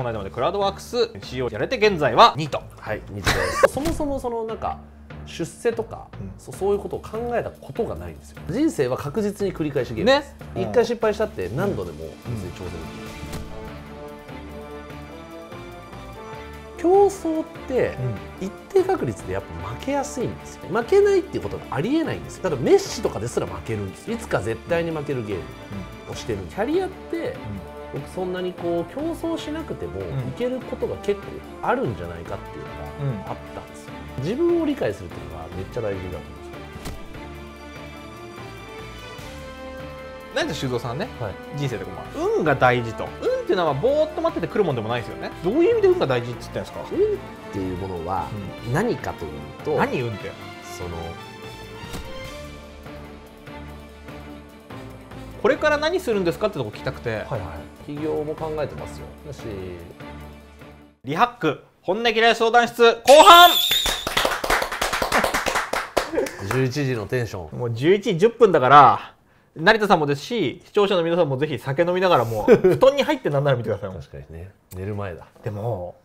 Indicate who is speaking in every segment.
Speaker 1: この間までクラウドワークス CEO やれて現在はニートはいニートです そもそもそのなんか出世とか、うんそ、そういうことを考えたことがないんですよ人生は確実に繰り返しゲームで一、ね、回失敗したって何度でも別に挑戦できる、競争って一定確率でやっぱ負けやすいんですよ、負けないっていうことがありえないんですよただメッシとかですら負けるんですいつか絶対に負けるゲームをしてるキャリアって、僕そんなにこう競争しなくてもいけることが結構あるんじゃないかっていうのがあったんですよ、うん、自分を理解するっていうのがめっちゃ大事だと思うんですよ
Speaker 2: なんで修造さんね、はい、人生でこう運が大事と運っていうのはぼーっと待っててくるもんでもないですよねどういう意味で運が大事って言ったんですか運っていうものは何かというと、うん、何運ってそのこれから何するんですかってとこ聞きたくて、はいはい、
Speaker 1: 起業も考えてますよだし
Speaker 2: リハック本音嫌い相談室後半
Speaker 1: 11 時のテンショ
Speaker 2: ンもう11時10分だから成田さんもですし視聴者の皆さんもぜひ酒飲みながらもう 布団に入ってなんなら見てください確かにね寝る前だでも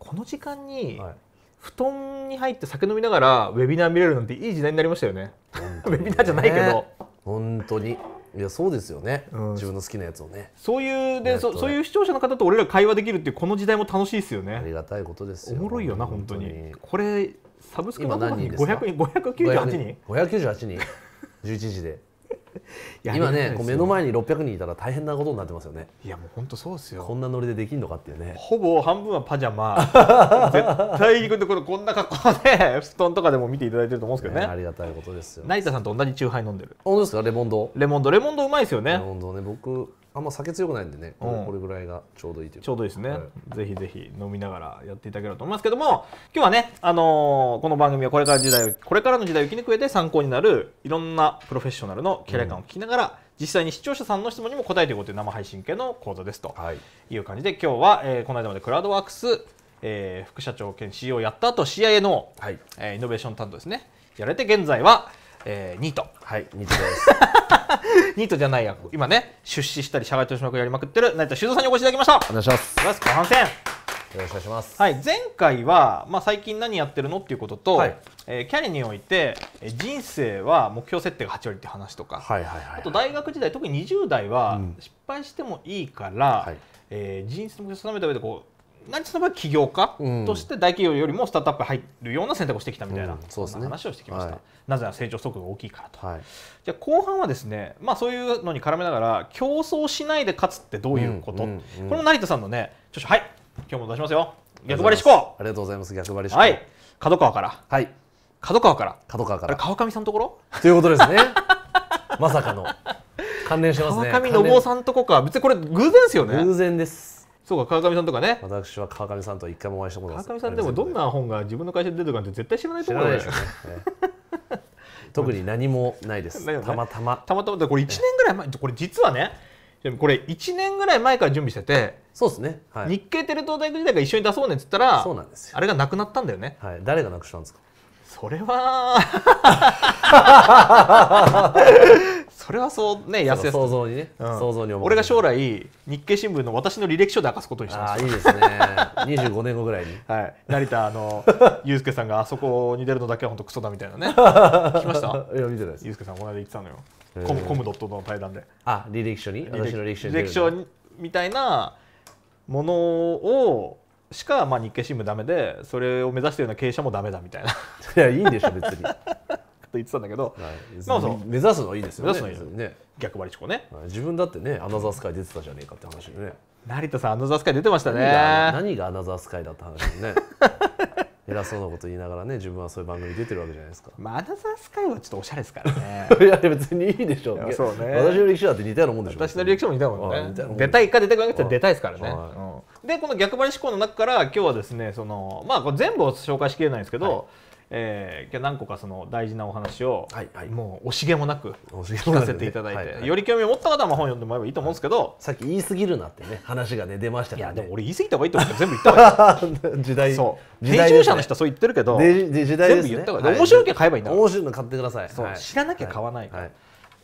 Speaker 2: この時間に、はい、布団に入って酒飲みなが
Speaker 1: らウェビナー見れるなんていい時代になりましたよね
Speaker 2: ウェビナーじゃないけど
Speaker 1: 本当にいやそうですよね、うん、自分の好きなやつをね
Speaker 2: そういうで、ね、そそういう視聴者の方と俺ら会話できるってい
Speaker 1: うこの時代も楽しいですよねありがたいことですおもろいよな本当にこれサブスクの中に500人598人598人11時で 今ね目の前に600人いたら大変なことになってますよねいやもう本当そうですよこんなノリでできるのかっていうねほぼ半分はパジャマ
Speaker 2: 絶対にこれこんな格好で 布団とか
Speaker 1: でも見ていただいてると思うんですけどね、ね、ありがたいことですよ成田さんと同じチューハイ飲んでる本当ですかレモンドレモンドレモンドうまいですよねレモンドね僕あんま酒強くないんでね、うん、これぐらいがちょうどいいというちょうどいいですね、は
Speaker 2: い、ぜひぜひ飲みながらやっていただければと思いますけども今日はね、あのー、この番組はこれから時代これからの時代を生き抜く上で参考になるいろんなプロフェッショナルのキャラ感を聞きながら、うん実際に視聴者さんの質問にも答えていこうという生配信系の講座ですという感じで、今日は、えー、この間までクラウドワークス、えー、副社長兼 CEO をやった後 CIA の、はいえー、イノベーション担当ですねやれて現在はえー、ニートはいニートです ニートじゃないや今ね出資したり社外投資役やりまくってる成田修造さんにお越しいただきましたお願いします後半戦よろしくお願いします、はい、前回は、まあ、最近何やってるのっていうことと、はい、えー、キャリーにおいて人生は目標設定が8割って話とか、はいはいはいはい、あと大学時代特に20代は失敗してもいいから、うん、えー、人生の目標を定めた上でこう何つの場合起業家として大企業よりもスタートアップ入るような選択をしてきたみたいな、そんな話をしてきました、なぜなら成長速度が大きいからと、じゃあ後半はですね、まあ、そういうのに絡めながら競争しないで勝つってどういうこと、これも成田さんのね著書はい今日も出しますよ逆張り思考
Speaker 1: ありがとうございます逆張
Speaker 2: り思考はい角川からはい角川から角川から川上さんのところということですね まさかの
Speaker 1: 関連してますね川上信夫さんとこか別にこれ偶然ですよね偶然ですそうか川上さんとかね私は川上さんと一回もお会いしたことない川上さんでもどんな本が自分の会社で出てるかって絶対知らないと思うよね特に何もないです、ね、たまたまたまたまでこれ一年ぐら
Speaker 2: い前これ実はねこれ1年ぐらい前から準備しててそうですね、はい、日経テレ東大学時代が一緒に出そうねっつったらそうなんですあれがなくなったんだよね、はい、誰がなくしたんですかそれは それはそうねやすやす想像にね、うん、想像に俺が将来日経新聞の私の履歴書で明かすことにしたんですああいいですね二十五年後ぐらいに、はい、成田の祐介 さんがあそこに出るのだけは本当クソだみたいなね 聞きましたいや見てないです祐介さんこの間言ってたのよコムコムドットの対談
Speaker 1: であ履歴書に私の履歴書に履歴書
Speaker 2: みたいなものをしか、まあ、日経新聞だめでそれを目指してような経営者もだめだみたいない
Speaker 1: やいいんでしょ別にと言ってたんだけど、はい、目指すのいいですよねすのいいね逆張りチコね、はい、自分だってねアナザースカイ出てたじゃねえかって話でね
Speaker 2: 成田さんアナザースカイ出てましたね何
Speaker 1: がアナザースカイだった話でね 偉そうなこと言いながらね自分はそういう番組出てるわけじゃないですか、
Speaker 2: まあ、アナザースカイはちょっとおしゃれですからね いや別にいいでしょうそうね私の歴史だって似たようなもんでしょ私の歴史も似たようなもんね出たいか出たくないか出たいですからね、はいでこの逆張り思考の中から今日はですねそのまあこれ全部を紹介しきれないんですけど、はいえー、今日何個かその大事なお話を、はいはい、もう惜しげもなく
Speaker 1: 聞かせていた
Speaker 2: だいて、ねはいはい、より興
Speaker 1: 味を持った方は本読んでもらえばいいと思うんですけど、はい、さっき言い過ぎるなってね話がね出ましたけど、ね、いやでも俺言い過ぎた方がいいと思って全部言った方がいい 時代そう編集者の人はそう言ってるけど、ね、時代全部言った方がいい面白いけ買えばいいんだ面白いの買ってくださいそう、知らなきゃ買わないから、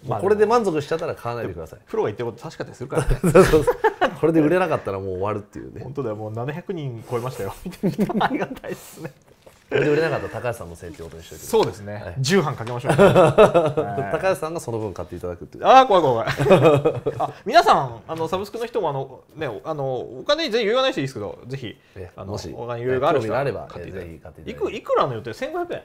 Speaker 1: まあ、これで満足しちゃったら買わないでください。プロが言ってること確かでするから、ね、そうそうそうこれで売れなかったらもう終わるっていうね。本当だよ、もう700人超えましたよ。ありがたいですね。売れなかった高橋さんのせいということにしておいてそうですね、はい、重版かけましょう、はい、高橋さんがその分買っていただくってああ怖い怖い あ
Speaker 2: 皆さんあのサブスクの人もあの、ね、あのお金に全然余裕がない人いいですけどぜひあのお金余裕がある人はあればいたてくいくらの予定1500円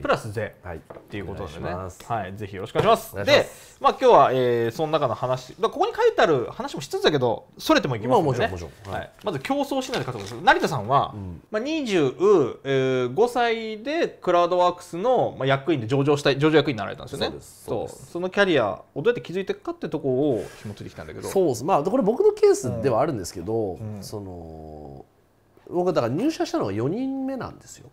Speaker 2: プラス税っていうことですね、はい、ぜひよろしくお願いしますで、まあ、今日は、えー、その中の話ここに書いてある話もしつつだけどそれてもいきますのね、はいまず競争しないで勝つこです成田さんは、うん、まあ、2五歳でクラウドワークスのまあ、役員で上場したい上場役員になられたんですよねそうそ
Speaker 1: のキャリアをどうやって気づいていくかってとこを紐付いてきたんだけどそうですまあこれ僕のケースではあるんですけど、うんうん、その僕だから入社したのが4人目なんですよ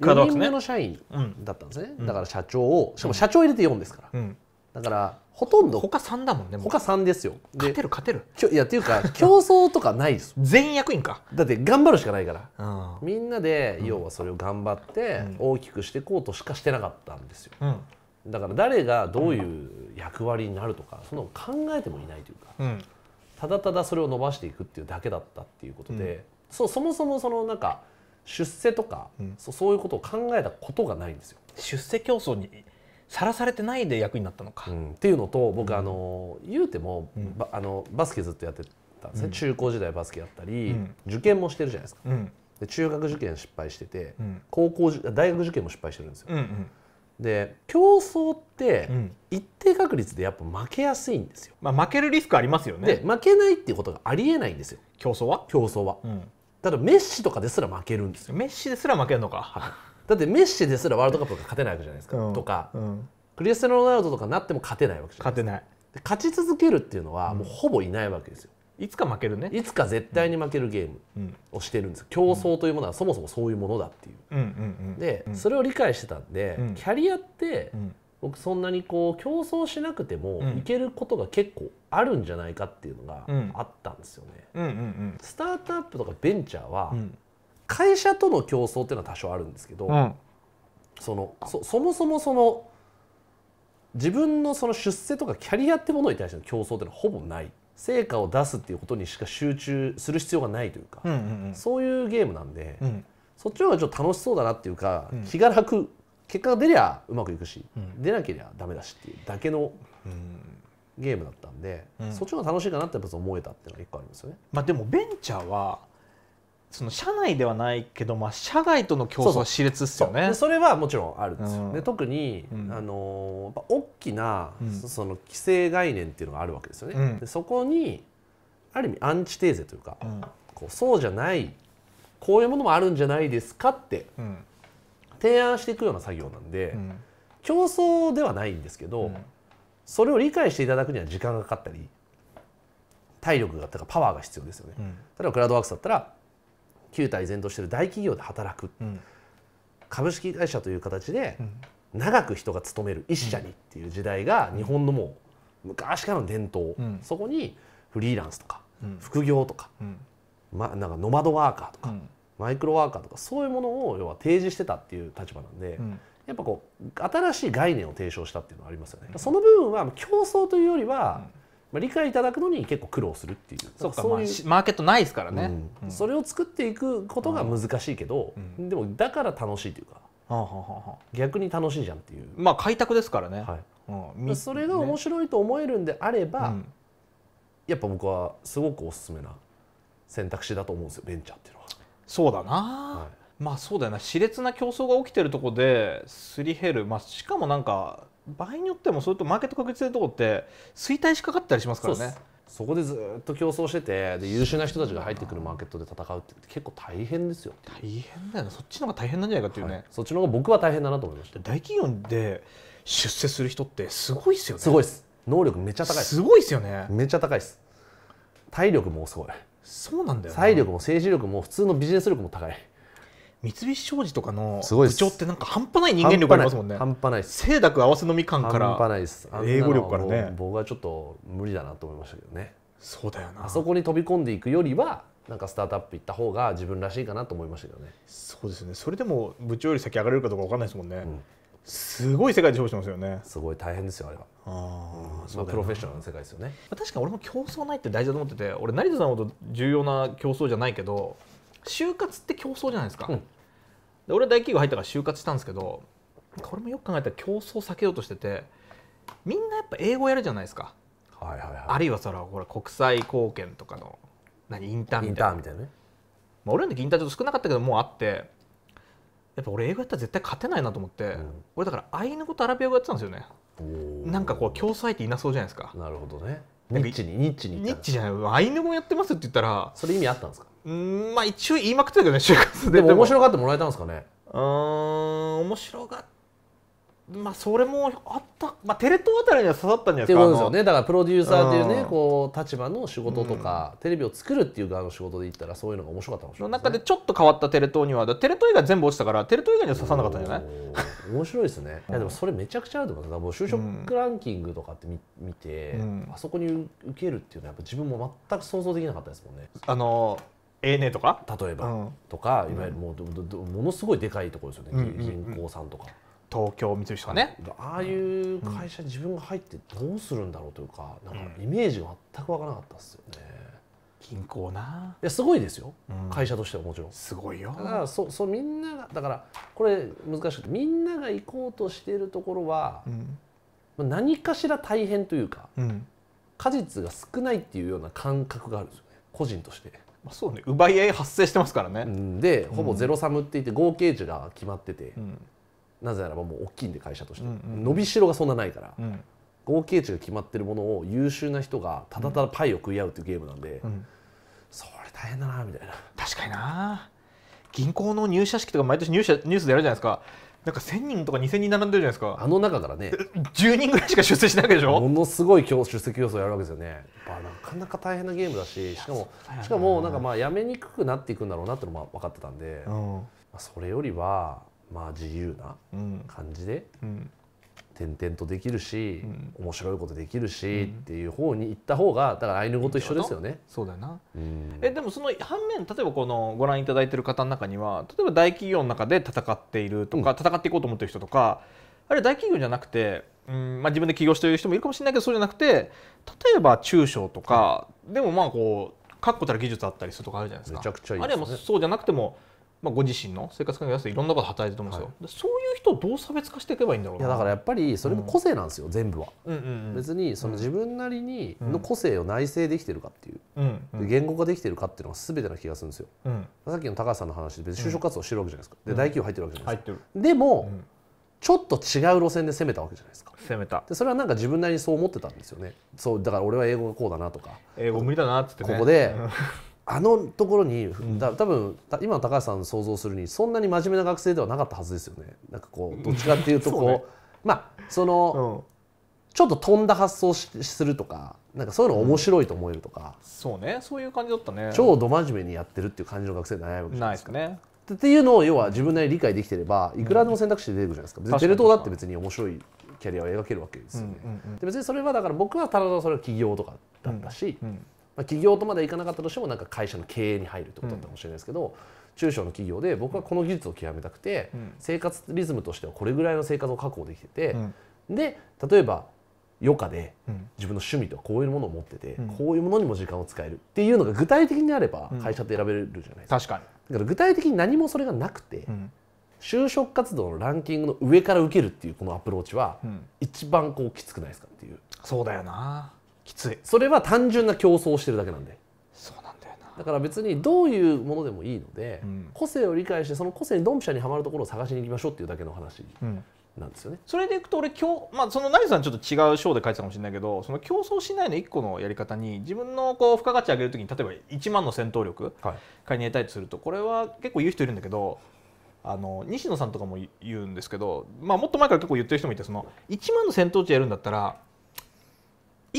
Speaker 1: 4人目の社員だったんですね、うん、だから社長をしかも社長入れて4ですから、うん、だからほとんど他3だもんね他3ですよ勝てる勝てるいやっていうか 競争とかないです全員役員かだって頑張るしかないから、みんなで要はそれを頑張って大きくしていこうとしかしてなかったんですよ、だから誰がどういう役割になるとかその考えてもいないというか、うん、ただただそれを伸ばしていくっていうだけだったっていうことで、うん、そうそもそもそのなんか出世とか、うん、そういうことを考えたことがないんですよ。出世競争にさらされてないで役になったのか、うん、っていうのと僕、あの言うても、ばあのバスケずっとやってたんですね、中高時代バスケやったり、受験もしてるじゃないですか、で中学受験失敗してて、高校大学受験も失敗してるんですよ。うんうんで競争って一定確率でやっぱ負けやすいんですよ、まあ、負けるリスクありますよねで負けないっていうことがありえないんですよ競争は競争は、うん、ただメッシとかですら負けるんですよメッシですら負けるのか、だってメッシですらワールドカップとか勝てないわけじゃないですか、うん、とか、うん、クリスティアーノ・ロナウドとかなっても勝てないわけじゃないですか勝ち続けるっていうのはもうほぼいないわけですよ、いつか負けるねいつか絶対に負けるゲームをしてるんですよ、競争というものはそもそもそういうものだっていううんでそれを理解してたんで、うん、キャリアって、僕そんなにこう競争しなくてもいけることが結構あるんじゃないかっていうのがあったんですよね、うんうんスタートアップとかベンチャーは、会社との競争っていうのは多少あるんですけど、うん、そのそそもそもその自分のその出世とかキャリアってものに対しての競争っていうのはほぼない成果を出すっていうことにしか集中する必要がないというか、うんうんうん、そういうゲームなんで、うん、そっちの方がちょっと楽しそうだなっていうか、うん、気が楽結果が出りゃうまくいくし、出なけれゃダメだしっていうだけのゲームだったんで、うん、そっちの方が楽しいかなって思えたっていうのは一個ありますよね。まあ、でもベンチャーは
Speaker 2: その社内ではないけど、まあ、社外との
Speaker 1: 競争は熾烈っすよねそれはもちろんあるんですよ、うん、で特に、うん、あの大きな、うん、その規制概念っていうのがあるわけですよね、でそこにある意味アンチテーゼというか、こうそうじゃないこういうものもあるんじゃないですかって提案していくような作業なんで、競争ではないんですけど、それを理解していただくには時間がかかったり体力がとかパワーが必要ですよね、うん、例えばクラウドワークスだったら旧体全としてる大企業で働く、うん、株式会社という形で長く人が勤める一社にっていう時代が日本のもう昔からの伝統、うん、そこにフリーランスとか副業とか,、ま、なんかノマドワーカーとか、マイクロワーカーとかそういうものを要は提示してたっていう立場なんで、やっぱこう新しい概念を提唱したっていうのはありますよね。その部分は競争というよりは、まあ、理解いただくのに結構苦労するっていうそうかそういう、まあ、マーケットないですからね、うん、それを作っていくことが難しいけど、うん、でもだから楽しいというか、逆に楽しいじゃんっていうまあ開拓ですからね、はいうん、それが面白いと思えるんであれば、やっぱ僕はすごくおすすめな選択肢だと思うんですよベン
Speaker 2: チャーっていうのは。そうだな、はいまあそうだよな、熾烈な競争が起きてるとこですり減る、まあ、しかもなんか場合によってもそれとマーケット確立すとこって衰退しかか
Speaker 1: ったりしますからねそこでずっと競争しててで優秀な人たちが入ってくるマーケットで戦うって結構大変ですよ大変だよねそっちの方が大変なんじゃないかっていうね、はい、そっちの方が僕は大変だなと思いました大企業で出世する人ってすごいっすよねすごいです能力めっちゃ高いすごいっすよねめっちゃ高いっす体力もすごいそうなんだよ、ね、体力も政治力も普通のビジネス力も高い三菱商事とかの部長ってなんか半端ない人間力ありますもんね半端ないです清濁合わせ飲み感から半端ないです英語力からね僕はちょっと無理だなと思いましたけどねそうだよなあそこに飛び込んでいくよりはなんかスタートアップ行った方が自分らしいかなと思いましたけどねそうですねそれでも部長より先上がれるかどうか分かんないですもんね、うん、すごい世界で勝負してますよねすごい大変ですよあれはあ、うん、まあ、プロフェッショナルの世界
Speaker 2: ですよね確か俺も競争ないって大事だと思ってて俺成田さんほど重要な競争じゃないけど就活って競争じゃないですか、うんで俺大企業入ったから就活したんですけどこれもよく考えたら競争を避けようとしててみんなやっぱ英語やるじゃないですか、はいはいはい、あるいはそれはこれ国際貢献とかの何インターンみたいなたいなね、まあ、俺の時インターンちょっと少なかったけどもうあってやっぱ俺英語やったら絶対勝てないなと思って、うん、俺だからアイヌ語とアラビア語やってたんですよねなんかこう競争相手いなそうじゃないですかなるほど
Speaker 1: ねニッチにニッチにニッチじゃないアイヌ語やってますって言ったらそれ意味あったんですかうんまあ一応言いまくってたけどね就活ででも面白がってもらえたんですかね
Speaker 2: うん面白がまあそれもあった、
Speaker 1: まあ、テレ東あたりには刺さったんじゃないですかですよねだからプロデューサーっていうね、こう立場の仕事とか、うん、テレビを作るっていう側の仕事で言ったらそういうのが面白かったかもしれない、ね、の中でちょっと変わったテレ東にはテレ東以外全部落ちたからテレ東以外には刺さなかったんじゃない面白いですねいやでもそれめちゃくちゃあると思うもう就職ランキングとかって見見て、うん、あそこに受けるっていうのはやっぱ自分も全く想像できなかったですもんね。あのええとか例えば、うん、とかいわゆるもう、ものすごいでかいところですよね、うん銀行さんとか。東京三菱とかねああいう会社自分が入ってどうするんだろうというか、なんかイメージが全くわからなかったですよね。銀行ないやすごいですよ、うん、会社としてはもちろんすごいよだからそそうみんながだからこれ難しくてみんなが行こうとしているところは、うん、何かしら大変というか、うん、果実が少ないっていうような感覚があるんですよね個人として。まあ、そうね奪い合い発生してますからね、うん、でほぼゼロサムって言って合計値が決まってて、うん、なぜならばもう大きいんで会社として、うんうん、伸びしろがそんなないから、うん、合計値が決まってるものを優秀な人がただただパイを食い合うっていうゲームなんで、それ大変だなみたいな確か
Speaker 2: にな銀行の入社式とか毎年ニュースでやるじゃないですかなんか1000人とか2000
Speaker 1: 人並んでるじゃないですかあの中からね
Speaker 2: 10人ぐらいしか出席しないわけで
Speaker 1: しょものすごい今日出席予想やるわけですよね、まあ、なかなか大変なゲームだししかもしかもなんかまあやめにくくなっていくんだろうなってのも分かってたんで、うん、まあ、それよりはまあ自由な感じで転々とできるし、うん、面白いことできるし、うん、っていう方に行った方がだからアイヌ語と一緒ですよね。そうだよな、うん、えでもその反面例えばこの
Speaker 2: ご覧いただいてる方の中には例えば大企業の中で戦っているとか、戦っていこうと思ってる人とかあるいは大企業じゃなくて、うんまあ、自分で起業している人もいるかもしれないけどそうじゃなくて例えば中小とか、でもまあこう確固たる技術あったりするとかあるじゃないですか。めちゃくちゃいい、ね、あるいはそうじゃなくても
Speaker 1: まあ、ご自身の生活環境に合いろんなこと働いてると思うんです
Speaker 2: よ、はい、そういう人どう差別
Speaker 1: 化していけばいいんだろういやだからやっぱりそれも個性なんですよ、うん、全部は、
Speaker 2: うんうんうん、別
Speaker 1: にその自分なりにの個性を内省できてるかっていう、うんうん、言語化できてるかっていうのが全てな気がするんですよ、うん、さっきの高橋さんの話で別に就職活動してるわけじゃないですか、で大企業入ってるわけじゃないですか、でも、ちょっと違う路線で攻めたわけじゃないですか攻めたでそれはなんか自分なりにそう思ってたんですよねそうだから俺は英語がこうだなとか
Speaker 2: 英語無理だなっつって、ね、ここで
Speaker 1: あのところに、だ多分今の高橋さん想像するにそんなに真面目な学生ではなかったはずですよね。なんかこうどっちかっていうとこう ね、まあその、うん、ちょっと飛んだ発想しするとかなんかそういうの面白いと思えるとか、うん、そ
Speaker 2: うねそういう感じだったね超
Speaker 1: ど真面目にやってるっていう感じの学生でないわけないですか。なでねっていうのを要は自分なりに理解できてればいくらでも選択肢で出てくるじゃないですか、うん、テレ東だって別に面白いキャリアを描けるわけですよね、うんうんうん、で別にそれはだから僕はただそれは起業とかだったし、うんうんまあ、企業とまだいかなかったとしてもなんか会社の経営に入るってことだったかもしれないですけど、うん、中小の企業で僕はこの技術を極めたくて、うん、生活リズムとしてはこれぐらいの生活を確保できてて、うん、で例えば余暇で自分の趣味とはこういうものを持ってて、こういうものにも時間を使えるっていうのが具体的にあれば会社って選べるじゃないですか。確かにだから具体的に何もそれがなくて、就職活動のランキングの上から受けるっていうこのアプローチは一番こうきつくないですかっていう。そうだよなきついそれは単純な競争をしてるだけなんでそうなんだよなだから別にどういうものでもいいので、うん、個性を理解してその個性にドンピシャにはまるところを探しに行きましょうっていうだけの話、うんなんですよね。それでいくと俺今日、まあ、その成さんちょっと違う章で書いてたかもしれないけどその競争しないの一
Speaker 2: 個のやり方に自分のこう付加価値上げるときに例えば1万の戦闘力買いに得たいとすると、はい、これは結構言う人いるんだけど。あの西野さんとかも言うんですけど、まあ、もっと前から結構言ってる人もいてその1万の戦闘値やるんだったら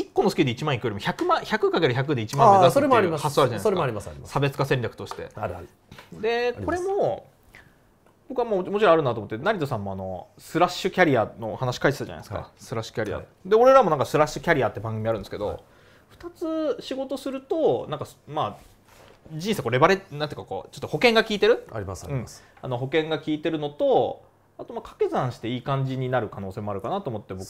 Speaker 2: 1個のスケールで1万いくよりも 100, 万 100×100 で1万目指すっていう発想あるじゃないですか差別化戦略としてでこれも僕はもうもちろんあるなと思って成田さんもあのスラッシュキャリアの話書いてたじゃないですか、はい、スラッシュキャリア、はい、で俺らもなんかスラッシュキャリアって番組あるんですけど、はい、2つ仕事するとなんかまあ人生こうレバレなんていうかこうちょっと保険が効いてるありますあります、うん、の保険が効いてるのとあとまあ掛け算していい感じになる可能性もあるかなと思って僕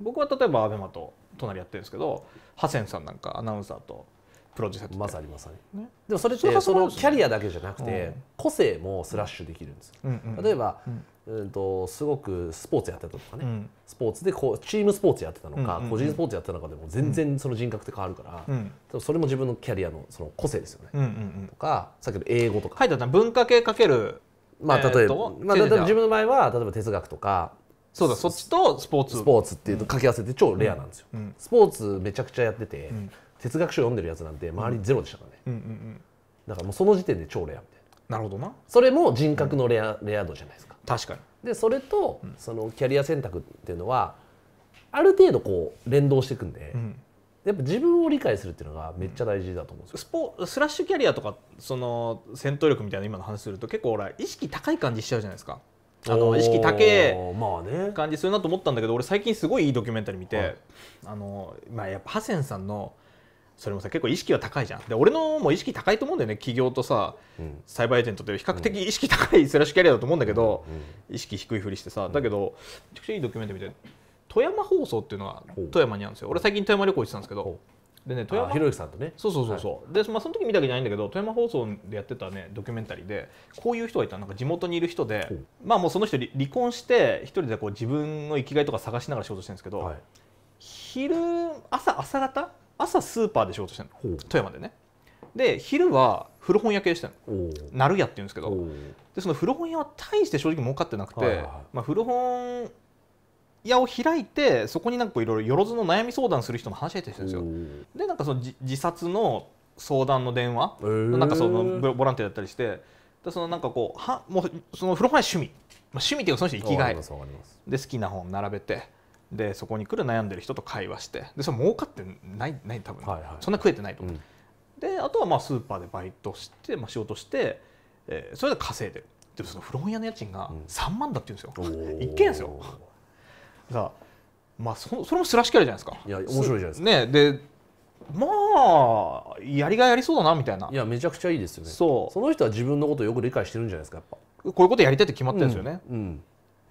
Speaker 2: 僕は例えばアベマと隣やってるんですけどハ
Speaker 1: センさんなんかアナウンサーとプロデューサーまさにまさに、ね、でもそれってそのキャリアだけじゃなくて個性もスラッシュできるんです、うんうん、例えば、うん、うんとすごくスポーツやってたとかね、うん、スポーツでこうチームスポーツやってたのか、うんうんうん、個人スポーツやってたのかでも全然その人格って変わるから、それも自分のキャリアのその個性ですよね、うんうんうん、とかさっきの英語とか。はい、だ文化系かける
Speaker 2: まあ、例えば、えー、まあ、例えば自
Speaker 1: 分の場合は例えば哲学とかそうだそっちとスポーツスポーツっていうと掛け合わせて超レアなんですよ、うんうん、スポーツめちゃくちゃやってて、哲学書読んでるやつなんて周りゼロでしたからね、うんうんうん、だからもうその時点で超レアみたいななるほどなそれも人格のレア,、レア度じゃないですか確かにでそれと、そのキャリア選択っていうのはある程度こう連動していくんで、やっぱ自分を理解するっていうのがめっちゃ大事だと思うんですよ。スポスラッシュキャリアとかその戦闘
Speaker 2: 力みたいな今の話すると結構俺意識高い感じしちゃうじゃないですか。あの意識高え感じするなと思ったんだけど、俺最近すごいいいドキュメンタリー見て、はい、あのまあ、やっぱハセンさんのそれもさ結構意識は高いじゃんで俺のも意識高いと思うんだよね企業とさ、うん、サイバーエージェントって比較的意識高いスラッシュキャリアだと思うんだけど、うんうん、意識低いふりしてさだけどめちゃくちゃいいドキュメンタリー見て富山放送っていうのは富山にあるんですよ俺最近富山旅行行ってたんですけどでね富山ひろゆきさんとねそうそうそうそう、はい、でまあその時見たわけじゃないんだけど富山放送でやってたねドキュメンタリーでこういう人がいたなんか地元にいる人で、まあもうその人離婚して一人でこう自分の生きがいとか探しながら仕事してるんですけど、はい、昼朝朝方朝スーパーで仕事してるの富山でねで昼は古本屋系してるのなるやって言うんですけどでその古本屋は大して正直儲かってなくて、はいはい、まあ、古本屋を開いてそこになんかいろいろよろずの悩み相談する人の話し合ってしてるんですよ。でなんかその自殺の相談の電話、えー、なんかそのボランティアだったりしてでそのなんかこうはもうその風呂入趣味、まあ、趣味っていうかその人生きがいで好きな本並べてでそこに来る悩んでる人と会話してでそれ儲かってないない多分、はいはい、そんな食えてないと、うん、であとはまあスーパーでバイトして、まあ、仕事して、えー、それで稼いでるでもその古本屋の家賃が3万だって言うんですよ、うん、一軒ですよが、まあ、そそれもスラッシュキャじゃないですか。いや面白いじゃないですか。ね、で
Speaker 1: まあやりがいありそうだなみたいないやめちゃくちゃいいですよねそうその人は自分のことをよく理解してるんじゃないですかやっぱこ
Speaker 2: ういうことやりたいって決まっるんですよね、
Speaker 1: うん、うん、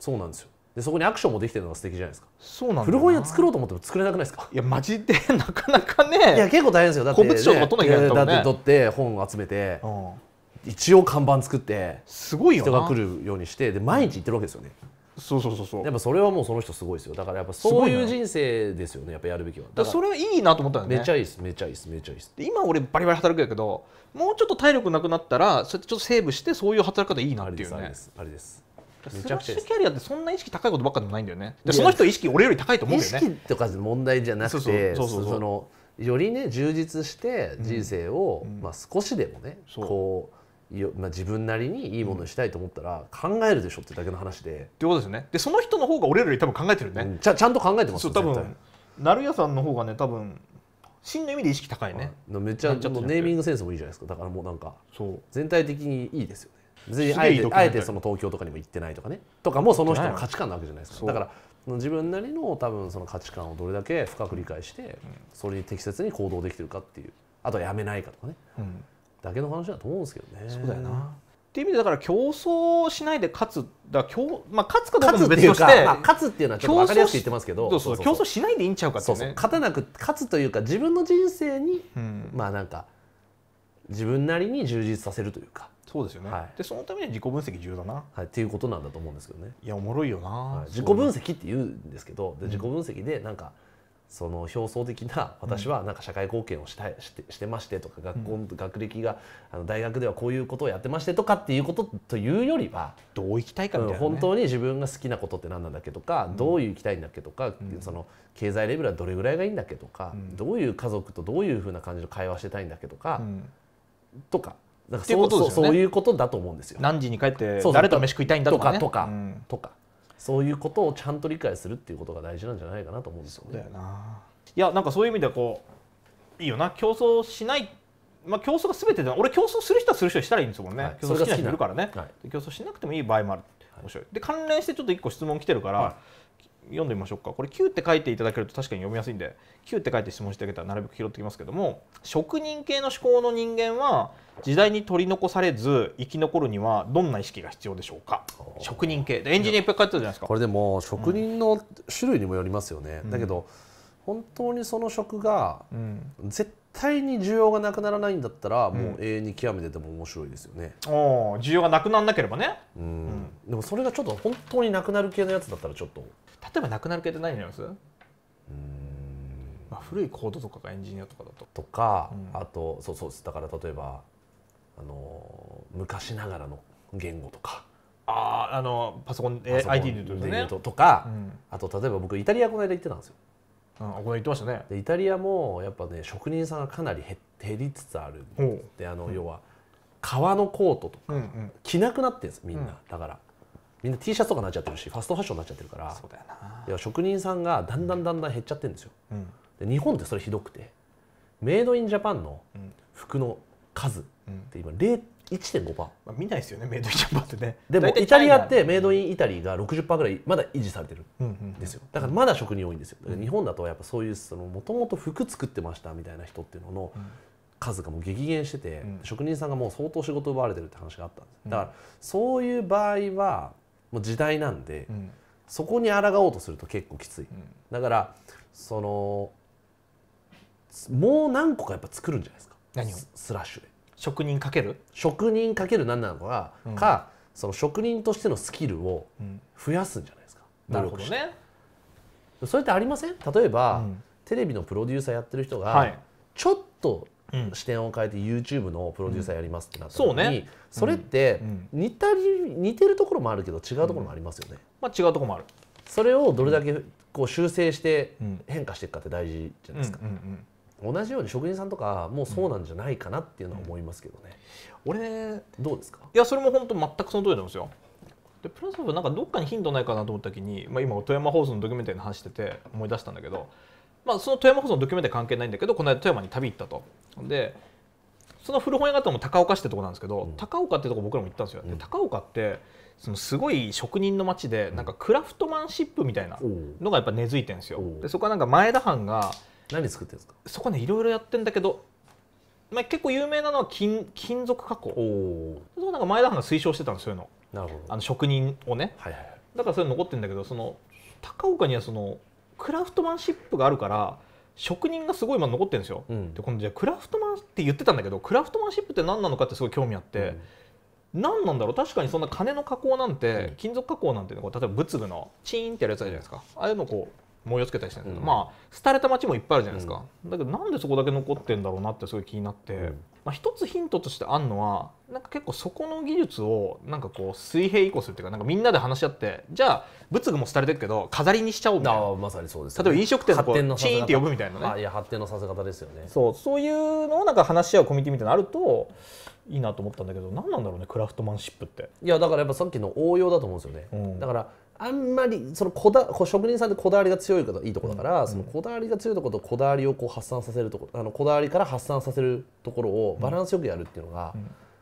Speaker 1: そうなんですよでそこにアクションもできてるのが素敵じゃないですかそうなん古本屋作ろうと思っても作れなくないですかいやマジで なかなかねいや結構大変ですよだって、古物商とか取んないって本を集めて、うん、一応看板作ってすごい人が来るようにしてで毎日行ってるわけですよね、うんそうそうそうそうっぱそれはもうその人すごいですよだからやっぱそういう人生ですよねやっぱやるべきはだからそれはいいなと思ったんだねめちゃいいっすめちゃいいっすめちゃいいっすで今俺バリバリ働くやけどもうちょっと体力なくなったらそれちょ
Speaker 2: っとセーブしてそういう働き方いいなっていうねあれですあれですめちゃくちゃスラッシュキャリアってそんな意識高いことばっかでもないんだよねでその人意識俺より高いと思うんだよね意識
Speaker 1: とか問題じゃなくてそのよりね充実して人生を、まあ、少しでもね、こうまあ、自分なりにいいものにしたいと思ったら考えるでしょってだけの話で。ということですね。でその人の方が俺らより多分考えてるね。うん、ちゃちゃんと考えてますよ多分るやさんの方がね多分真の意味で意識高いね。めっちゃちょっとネーミングセンスもいいじゃないですかだからもうなんか全体的にいいですよね。別にあえてあえてその東京とかにも行ってないとかねとかもその人の価値観なわけじゃないですか。だから自分なりの多分その価値観をどれだけ深く理解して、それに適切に行動できてるかっていうあとはやめないかとかね、うん、だけの話だと思うんですけどね。そうだよなっていう意味でだから競争しないで勝つだ競、まあ、勝つかどうかも別として勝つ,、まあ、勝つっていうのはちょっと分かりやすく言ってますけど競争しないでいいんちゃうかって、ね、そうそう勝たなく勝つというか自分の人生に、うん、まあなんか自分なりに充実させるというかそうですよね、はい、でそのために自己分析重要だな、はい、っていうことなんだと思うんですけどねいやおもろいよな、はい、自己分析って言うんですけど自己分析でなんか、うんその表層的な私はなんか社会貢献をしたい、してしてましてとか学校の学歴があの大学ではこういうことをやってましてとかっていうことというよりはどういきたいかみたいな、ね、本当に自分が好きなことって何なんだっけとか、どういうきたいんだっけとか、うん、その経済レベルはどれぐらいがいいんだっけとか、うん、どういう家族とどういうふうな感じの会話してたいんだっけとか、とか。なんかそう、ね、そういうことだと思うんですよ。
Speaker 2: 何時に帰って誰と飯食いたいんだとか、ね、とかとかとか
Speaker 1: そういうことをちゃんと理解するっていうことが大事なんじゃないかなと思うんですよね。よいやなんかそういう意味ではこ
Speaker 2: ういいよな競争しないまあ競争が全てだ俺競争する人はする人したらいいんですもんね、はい、競争好きな人いるからね、はい、競争しなくてもいい場合もある面白いで関連してちょっと1個質問来てるから、はい読んでみましょうかこれ Q って書いていただけると確かに読みやすいんで Q って書いて質問してあげたらなるべく拾ってきますけども職人系の思考の人間は時代に取り残されず生き残るにはどんな意識が必要でしょうか職人系でエンジニアいっぱい書いてたじゃないですか
Speaker 1: これでも職人の種類にもよりますよね、うん、だけど本当にその職が絶対に需要がなくならないんだったら、もう永遠に極めてても面白いですよね。うん、
Speaker 2: 需要がなくならなければね、
Speaker 1: うん、でもそれがちょっと本当になくなる系のやつだったらちょっと。
Speaker 2: 例えばなくなる系って何になります？うん、まあ古いコードとかがエンジニアとか
Speaker 1: だと。とか、うん、あとそうそうです。だから例えばあの昔ながらの言語とか。あああのパソコン ID でとか、とか、あと例えば僕イタリアこの間行ってたんですよ。あこれ言ってましたねでイタリアもやっぱね職人さんがかなり減りつつあるであの要は革のコートとか、うんうん、着なくなってるんですみんな、だからみんな T シャツとかになっちゃってるしファストファッションになっちゃってるからいや職人さんがだんだんだんだん減っちゃってるんですよ、うん、で日本ってそれひどくてメイドインジャパンの服の数って今0.1%、1.5%、まあ、見ないですよねメイドインジャパンってねでもイタリアってメイドインイタリーが60%ぐらいまだ維持されてるんですよだからまだ職人多いんですよ日本だとやっぱそういうもともと服作ってましたみたいな人っていうのの数がもう激減してて、職人さんがもう相当仕事奪われてるって話があったんですだからそういう場合はもう時代なんで、そこに抗おうとすると結構きつい、だからそのもう何個かやっぱ作るんじゃないですかスラッシュで職人かける職人かける何なのか、うん、かその職人としてのスキルを増やすんじゃないですか、うん、なるほどねそれってありません例えば、うん、テレビのプロデューサーやってる人が、はい、ちょっと視点を変えて YouTube のプロデューサーやりますってなった時に、うんそね、それって似たり似てるところもあるけど違うところもありますよね、まあ、違うところもあるそれをどれだけこう修正して変化していくかって大事じゃないですか、うんうんうん、同じように職人さんとかもうそうなんじゃないかなっていうのは思いますけどね、うん、俺どうですかいやそれも本当全くその通りなんですよでプラスなんかどっかにヒントないかなと思った時に、まあ、今
Speaker 2: 富山放送のドキュメンタリーの話してて思い出したんだけど、まあ、その富山放送のドキュメンタリー関係ないんだけどこの間富山に旅行ったとでその古本屋があったのも高岡市ってとこなんですけど、うん、高岡ってとこ僕らも行ったんですよ、で高岡ってそのすごい職人の町でなんかクラフトマンシップみたいなのがやっぱ根付いてるんですよでそこはなんか前田藩が何作ってるんですかそこねいろいろやってんだけど、まあ、結構有名なのは金金属加工おなんか前田藩が推奨してたんですそういうのなるほどあの職人をね、はいはいい、だからそれ残ってるんだけどその高岡にはそのクラフトマンシップがあるから職人がすごい今残ってるんですよ、うん、でこのじゃクラフトマンって言ってたんだけどクラフトマンシップって何なのかってすごい興味あって、うん、何なんだろう確かにそんな金の加工なんて、うん、金属加工なんて例えば仏具のチーンってやるやつあるじゃないですかああいうのこう模様つけたりしてるんだけど、うん、まあ廃れた街もいっぱいあるじゃないですか、うん、だけどなんでそこだけ残ってんだろうなってすごい気になって、うん、まあ、一つヒントとしてあるのはなんか結構そこの技術をなんかこう水平移行するっていうかなんかみんなで話し合ってじゃあ仏具も廃れてるけど飾りにしちゃおうみたいなあまさにそうです、ね、例
Speaker 1: えば飲食店のこうのチーンって呼ぶみたいなねあいや発展のさせ方ですよねそ
Speaker 2: うそういうのをなんか話し合うコミュニティみたいなのあるといいなと思ったんだけど何なんだろうねク
Speaker 1: ラフトマンシップっていやだからやっぱさっきの応用だと思うんですよね、うん、だからあんまりそのこだ職人さんってこだわりが強いからいいところだから、うん、そのこだわりが強いところとこだわりをこう発散させるとこあのこだわりから発散させるところをバランスよくやるっていうのが、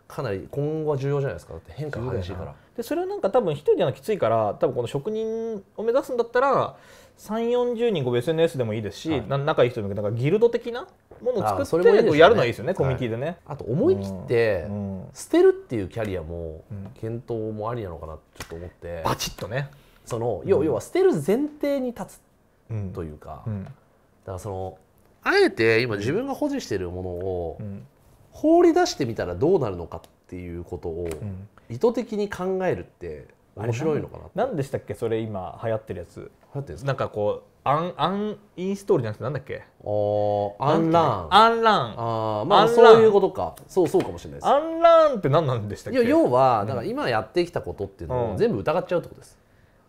Speaker 1: かなり今後は重要じゃないですかだって変化が激しいからでそれはなんか多分一人ではきついから多分この職人を目指す
Speaker 2: んだったら3 4 0人 SNS でもいいですし、はい、仲いい人でもなんかギルド的な
Speaker 1: ものを作って、やるのはいいですよねコミュニティでね、はい、あと思い切って捨てるっていうキャリアも検討もありなのかなちょっと思って、うん、バチッとねその要要は捨てる前提に立つというか、だからそのあえて今自分が保持しているものを放り出してみたらどうなるのかっていうことを意図的に考えるって面白いのかな何でしたっけそれ今流行ってるや
Speaker 2: つ流行なんかこうアンアンインストールじゃなくてなんだっけ
Speaker 1: アンランアンランあまあそういうことかそうそうかもしれないですアンランって何なんでしたっけ要はだから今やってきたことっていうのを全部疑っちゃうってことです、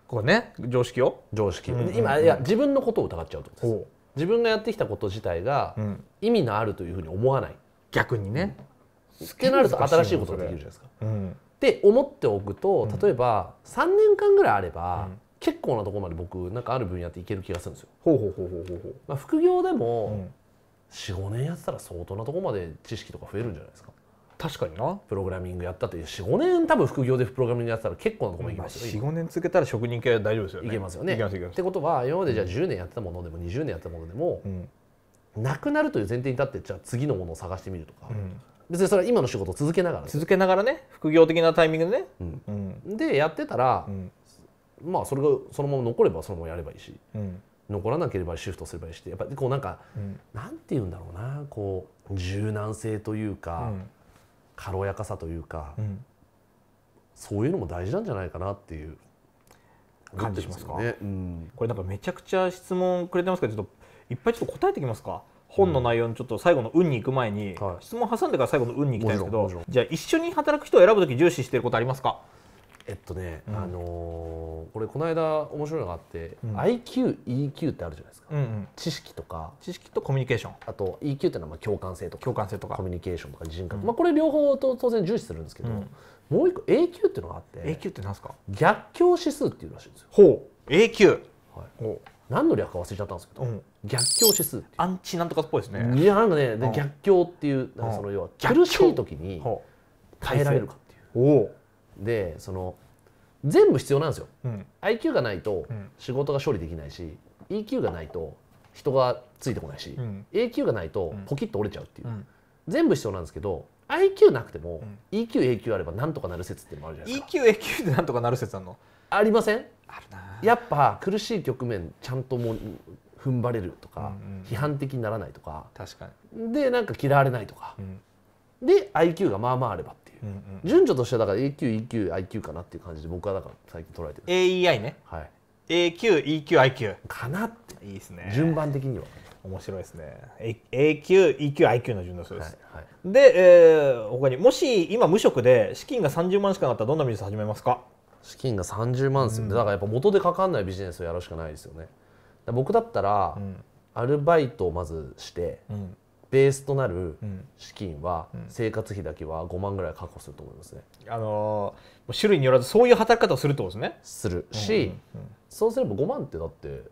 Speaker 1: こうね常識を常識、うんうんうん、今いや自分のことを疑っちゃうとです自分がやってきたこと自体が意味のあるというふうに思わない、逆にね、ってなると新しいことができるじゃないですか。うん、って思っておくと例えば3年間ぐらいあれば、結構なとこまで僕なんかある分野っていける気がするんですよ。ほうほうほうほうほうまあ、副業でも、45年やってたら相当なとこまで知識とか増えるんじゃないですか。確かになプログラミングやったって45年多分副業でプログラミングやってたら結構なとこもいきますよ、まあ、45年続けたら職人系は大丈夫ですよねいけますよねってことは今までじゃあ10年やってたものでも20年やってたものでも、うん、なくなるという前提に立ってじゃあ次のものを探してみるとか、うん、別にそれは今の仕事を続けながら続けながらね副業的なタイミングでね、うん、でやってたら、まあそれがそのまま残ればそのままやればいいし、残らなければシフトすればいいしやっぱりこうなんか、うん、なんて言うんだろうなこう柔軟性というか、うん、軽やかさというか、うん、そういうのも大事なんじゃないかなっていう感じしますか、ねう
Speaker 2: ん、これなんかめちゃくちゃ質問くれてますけどちょっといっぱいちょっと答えてきますか本の内容にちょっと最後の運に行く前に、質問挟んでから最後の運に行きたいんですけど、じゃあ一緒に働く人を選ぶ時重
Speaker 1: 視していることありますかえっとね、うん、あのー、これこの間面白いのがあって、うん、IQEQ ってあるじゃないですか、うんうん、知識とか知識とコミュニケーションあと EQ っていうのはまあ共感性とか共感性とかコミュニケーションとか人格、うん、まあ、これ両方と当然重視するんですけど、もう一個 AQ っていうのがあって AQ ってなんですか逆境指数っていうらしいんですよほう AQ、はい、ほう何の略か忘れちゃったんですけど、うん、逆境指数アンチなんとかっぽいですねいやなんかね、うん、逆境っていうその要は苦しい時に耐えられるかっていうおでその全部必要なんですよ、うん、IQ がないと仕事が処理できないし、うん、EQ がないと人がついてこないし、うん、AQ がないとポキッと折れちゃうっていう、うん、全部必要なんですけど IQ なくても、EQAQ あればなんとかなる説ってのもあるじゃないですか EQAQ でなんとかなる説あるのありませんあるなやっぱ苦しい局面ちゃんともう踏ん張れるとか、うんうん、批判的にならないとか確かにでなんか嫌われないとか、うん、で IQ がまあまああればっていう、うんうん、順序としてはだから AQEQIQ かなっていう感じで僕はだから最近捉えてる AEI ねはい
Speaker 2: AQEQIQ かなっていいですね順番的には面白いですね AQEQIQ の順序そうです、はいはい、で、えー、他にもし今無職で資金が30
Speaker 1: 万しかなったらどんなビジネス始めますか資金が30万ですようん、だからやっぱ元でかかんないビジネスをやるしかないですよね僕だったら、うん、アルバイトをまずして、うんベースとなる資金は生活費だけは5万ぐらい確保すると思いますね。あのー、種類によらずそういう働き方をするってことですね。するし、うんうんうん、そうすれば5万ってだって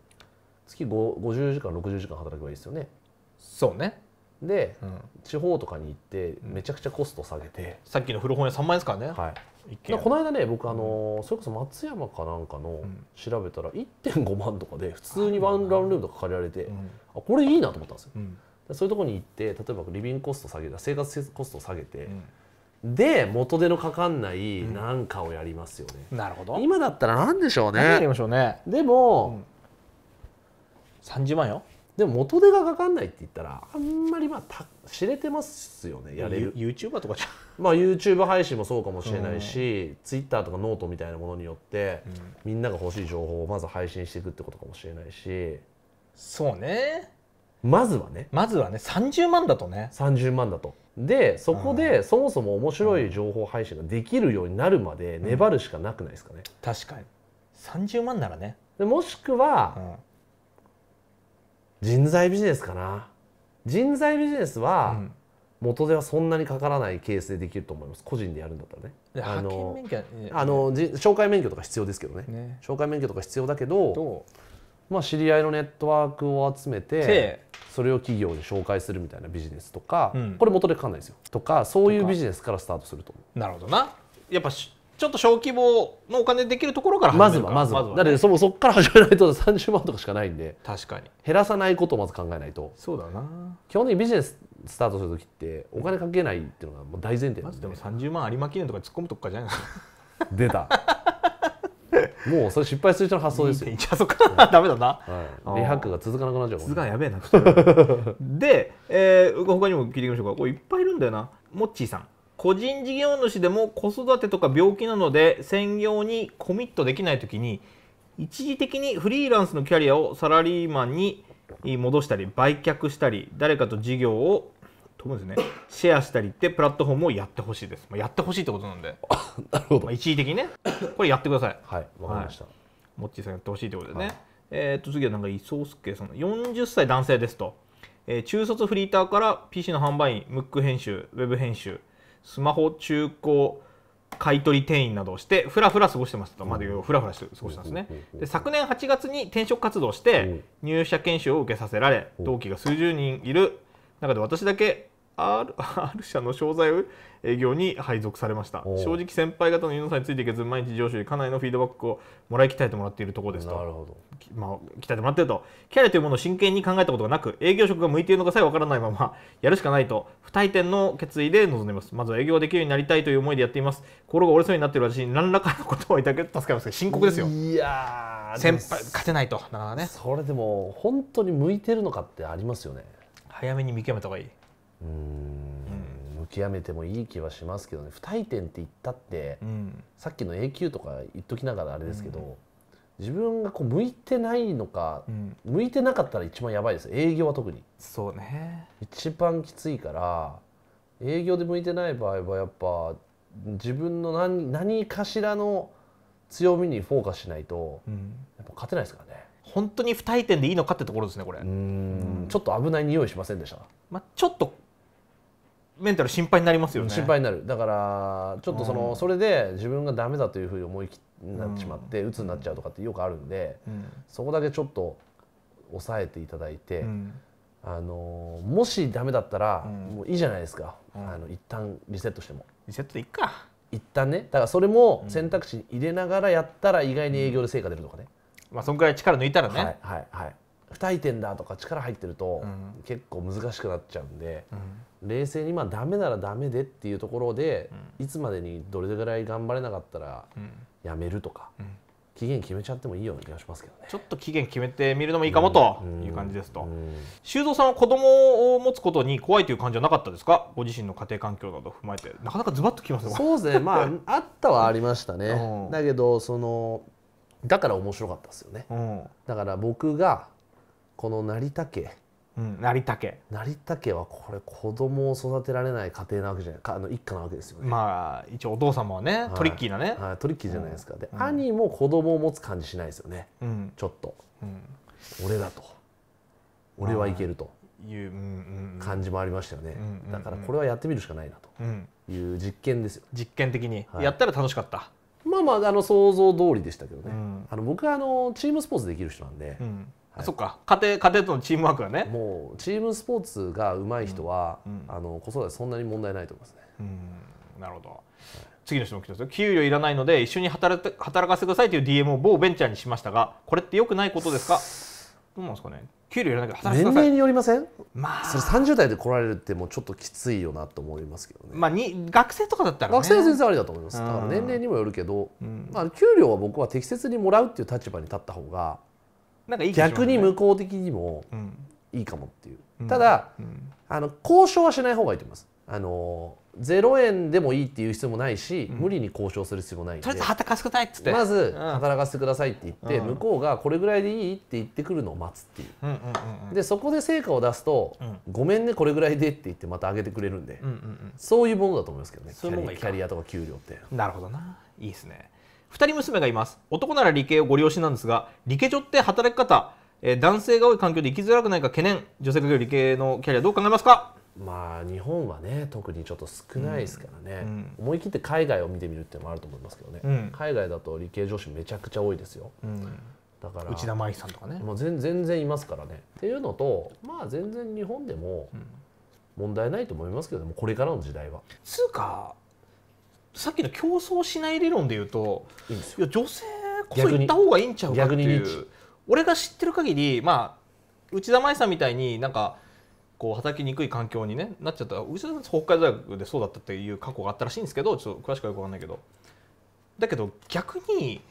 Speaker 1: 月50時間60時間働けばいいですよね。そうねで、うん、地方とかに行ってめちゃくちゃコスト下げて、さっきの古本屋3万円ですからね。はいこの間ね僕あの、それこそ松山かなんかの調べたら1.5万とかで普通にワンランルームとか借りられて、うん、あこれいいなと思ったんですよ。そういうところに行って例えばリビングコスト下げた生活コストを下げて、うん、で元手のかかんないなんかをやりますよね、うん、なるほど今だったら何でしょうね何やりましょうねでも、うん、30万よでも元手がかかんないって言ったらあんまりまあた知れてますよねやれる YouTuber とかじゃまあ YouTube 配信もそうかもしれないし、うん、Twitter とかノートみたいなものによって、みんなが欲しい情報をまず配信していくってことかもしれないしそうねまずはねまずはね30万だとね30万だとでそこでそもそも面白い情報配信ができるようになるまで粘るしかなくないですかね、うん、確かに30万ならねでもしくは、うん、人材ビジネスかな人材ビジネスは、元手はそんなにかからないケースでできると思います個人でやるんだったらねあの、あの紹介免許とか必要ですけどね、ね、紹介免許とか必要だけどまあ、知り合いのネットワークを集めてそれを企業に紹介するみたいなビジネスとか、うん、これ元でかかんないですよとかそういうビジネスからスタートするとなるほどなやっぱち
Speaker 2: ょっと小規模のお金できるところからまずはまずは、
Speaker 1: まずはね、だってそそこから始めないと30万とかしかないんで確かに減らさないことをまず考えないとそうだな基本的にビジネススタートする時ってお金かけないっていうのがもう大前提で、ね、まずでも30万有馬記念とか突っ込むとこかじゃないですか出たもうそれ失敗する人の発想ですよじゃあそっかだめ だな、リハックが続かなくなっちゃう続かやべえな
Speaker 2: で、えー、他にも聞いてみましょうかこれいっぱいいるんだよなモッチーさん個人事業主でも子育てとか病気なので専業にコミットできない時に一時的にフリーランスのキャリアをサラリーマンに戻したり売却したり誰かと事業をそうですねシェアしたりってプラットフォームをやってほしいです、まあ、やってほしいってことなんで なるほど、まあ、一時的にねこれやってくださいはいわかりました、モッチーさんやってほしいってことでね、はい、えー、っと次はなんか磯介さん40歳男性ですと、えー、中卒フリーターから PC の販売員ムック編集ウェブ編集スマホ中古買取店員などをしてふらふら過ごしてましたと、まあ、ふらふらして過ごしたんですねで昨年8月に転職活動して入社研修を受けさせられ同期が数十人いる中で私だけ R, R 社の商材営業に配属されました正直先輩方のユノさんについていけず毎日上司で家かなりのフィードバックをもらい鍛えてもらっているところですとなるほど、まあ、鍛えてもらってるとキャリアというものを真剣に考えたことがなく営業職が向いているのかさえわからないままやるしかないと不退転の決意で臨んでいますまずは営業ができるようになりたいという思いでやっています心が折れそうになっている私に何らかのことをいただけ助かります深刻ですよいや
Speaker 1: 先輩勝てないとかねそれでも本当に向いてるのかってありますよね早めに見極めた方がいいうん合極めてもいい気はしますけどね不退転って言ったって、うん、さっきの A 級とか言っときながらあれですけど、うん、自分がこう向いてないのか、うん、向いてなかったら一番やばいです営業は特にそうね一番きついから営業で向いてない場合はやっぱ自分の何何かしらの強みにフォーカスしないと、やっぱ勝てないですからね本当に不退転でいいのかってところですねこれちょっと危ない匂いしませんでした、まあ、ちょっとメンタル心配になりますよね心配になるだからちょっとその、うん、それで自分がダメだというふうに思い切なってしまって、うん、鬱になっちゃうとかってよくあるんで、うん、そこだけちょっと抑えていただいて、あのもしダメだったら、もういいじゃないですか、うん、あの一旦リセットしてもリセットでいっか一旦ねだからそれも選択肢に入れながらやったら意外に営業で成果出るとかね、まあそんくらい力抜いたらねはいはいはい不退転だとか力入ってると結構難しくなっちゃうんで、うん、冷静にまあダメならダメでっていうところで、うん、いつまでにどれぐらい頑張れなかったらやめるとか、うん、期限決めちゃってもいいような気がしますけどねちょっと期限決めてみるのもいいかもと
Speaker 2: いう感じですと、
Speaker 1: 修造さんは子供を持つことに怖
Speaker 2: いという感じはなかったですかご自身の家庭環境など踏まえてなかなかズバッときますそうですねまあ
Speaker 1: あったはありましたね、だけどそのだから面白かったですよね、だから僕がこの成田家、うん、成田家成田家はこれ子供を育てられない家庭なわけじゃないかあの一家なわけですよねまあ一応お父様はね、はい、トリッキーなね、はい、トリッキーじゃないですか、うん、で、兄も子供を持つ感じしないですよね、うん、ちょっと、うん、俺だと俺はいけると、いう感じもありましたよね、だからこれはやってみるしかないなという実験ですよ、実験的に、はい、やったら楽しかったまあまああの想像通りでしたけどね、うん、あの僕はあのチームスポーツできる人なんで、うはい、そっか家庭家庭とのチームワークがねもうチームスポーツが上手い人は、うんあの子育てそんなに問題ないと思いますね、
Speaker 2: うん、
Speaker 1: なるほど、はい、次の質問聞きます
Speaker 2: 給料いらないので一緒に働働かせてくださいという DM を某ベンチャーにしましたがこれってよくないことですかどうなんですかね給料いらないから働年齢
Speaker 1: によりませんまあそれ30代で来られるってもうちょっときついよなと思いますけどね
Speaker 2: まあに学生とかだったら、ね、学生は全然ありだと思いますだから年齢
Speaker 1: にもよるけど、うん、まあ、給料は僕は適切にもらうっていう立場に立った方が
Speaker 2: なんかいい、ね、逆に向
Speaker 1: こう的にもいいかもっていう、うん、ただ、うん、あの交渉はしない方がいいと思いますあの0円でもいいっていう必要もないし、うん、無理に交渉する必要もないとりあえず働かせてくださいっつってまず働かせてくださいって言って、向こうがこれぐらいでいいって言ってくるのを待つっていううんうんうんうん、でそこで成果を出すと、ごめんねこれぐらいでって言ってまた上げてくれるんで、うんうんうん、そういうものだと思いますけどねキャリアとか給料ってなるほど
Speaker 2: ないいですね2人娘がいます男なら理系をご利用しなんですが理系女って働き方、えー、男性が多い環境で生きづらくないか懸念女性が理系のキャリアどう考えますか
Speaker 1: まあ日本はね特にちょっと少ないですからね、うん、思い切って海外を見てみるっていうのもあると思いますけどね、うん、海外だと理系女子めちゃくちゃ多いですよ、うん、だから内田真理さんとかねもう全然いますからねっていうのとまあ全然日本でも問題ないと思いますけど、ね、もこれからの時代は。つうかさっきの競争しない理論で言うといや女性こそ行った方がいいんちゃうかっていう俺が
Speaker 2: 知ってる限りまあ内田舞さんみたいになんかこう働きにくい環境に、ね、なっちゃった内田さん北海道大学でそうだったっていう過去があったらしいんですけどちょっと詳しくはよく分かんないけど
Speaker 1: だけど逆に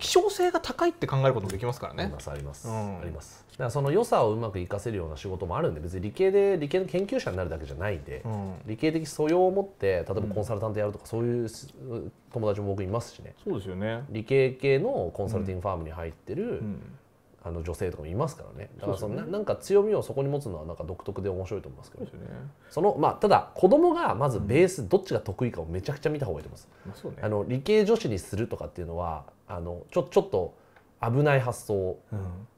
Speaker 1: 希少性が高いって考えることもできますからね。あります、うん、あります。だからその良さをうまく活かせるような仕事もあるんで別に理系で理系の研究者になるだけじゃないんで、うん、理系的素養を持って例えばコンサルタントやるとか、そういう友達も僕いますしね。そうですよね。理系系のコンサルティングファームに入ってる、あの女性とかもいますからね。だからその、ね、なんか強みをそこに持つのはなんか独特で面白いと思いますけど。そ、ね、のまあただ子供がまずベースどっちが得意かをめちゃくちゃ見た方がいいと思います。うんまあね、あの理系女子にするとかっていうのはあのちょちょっと危ない発想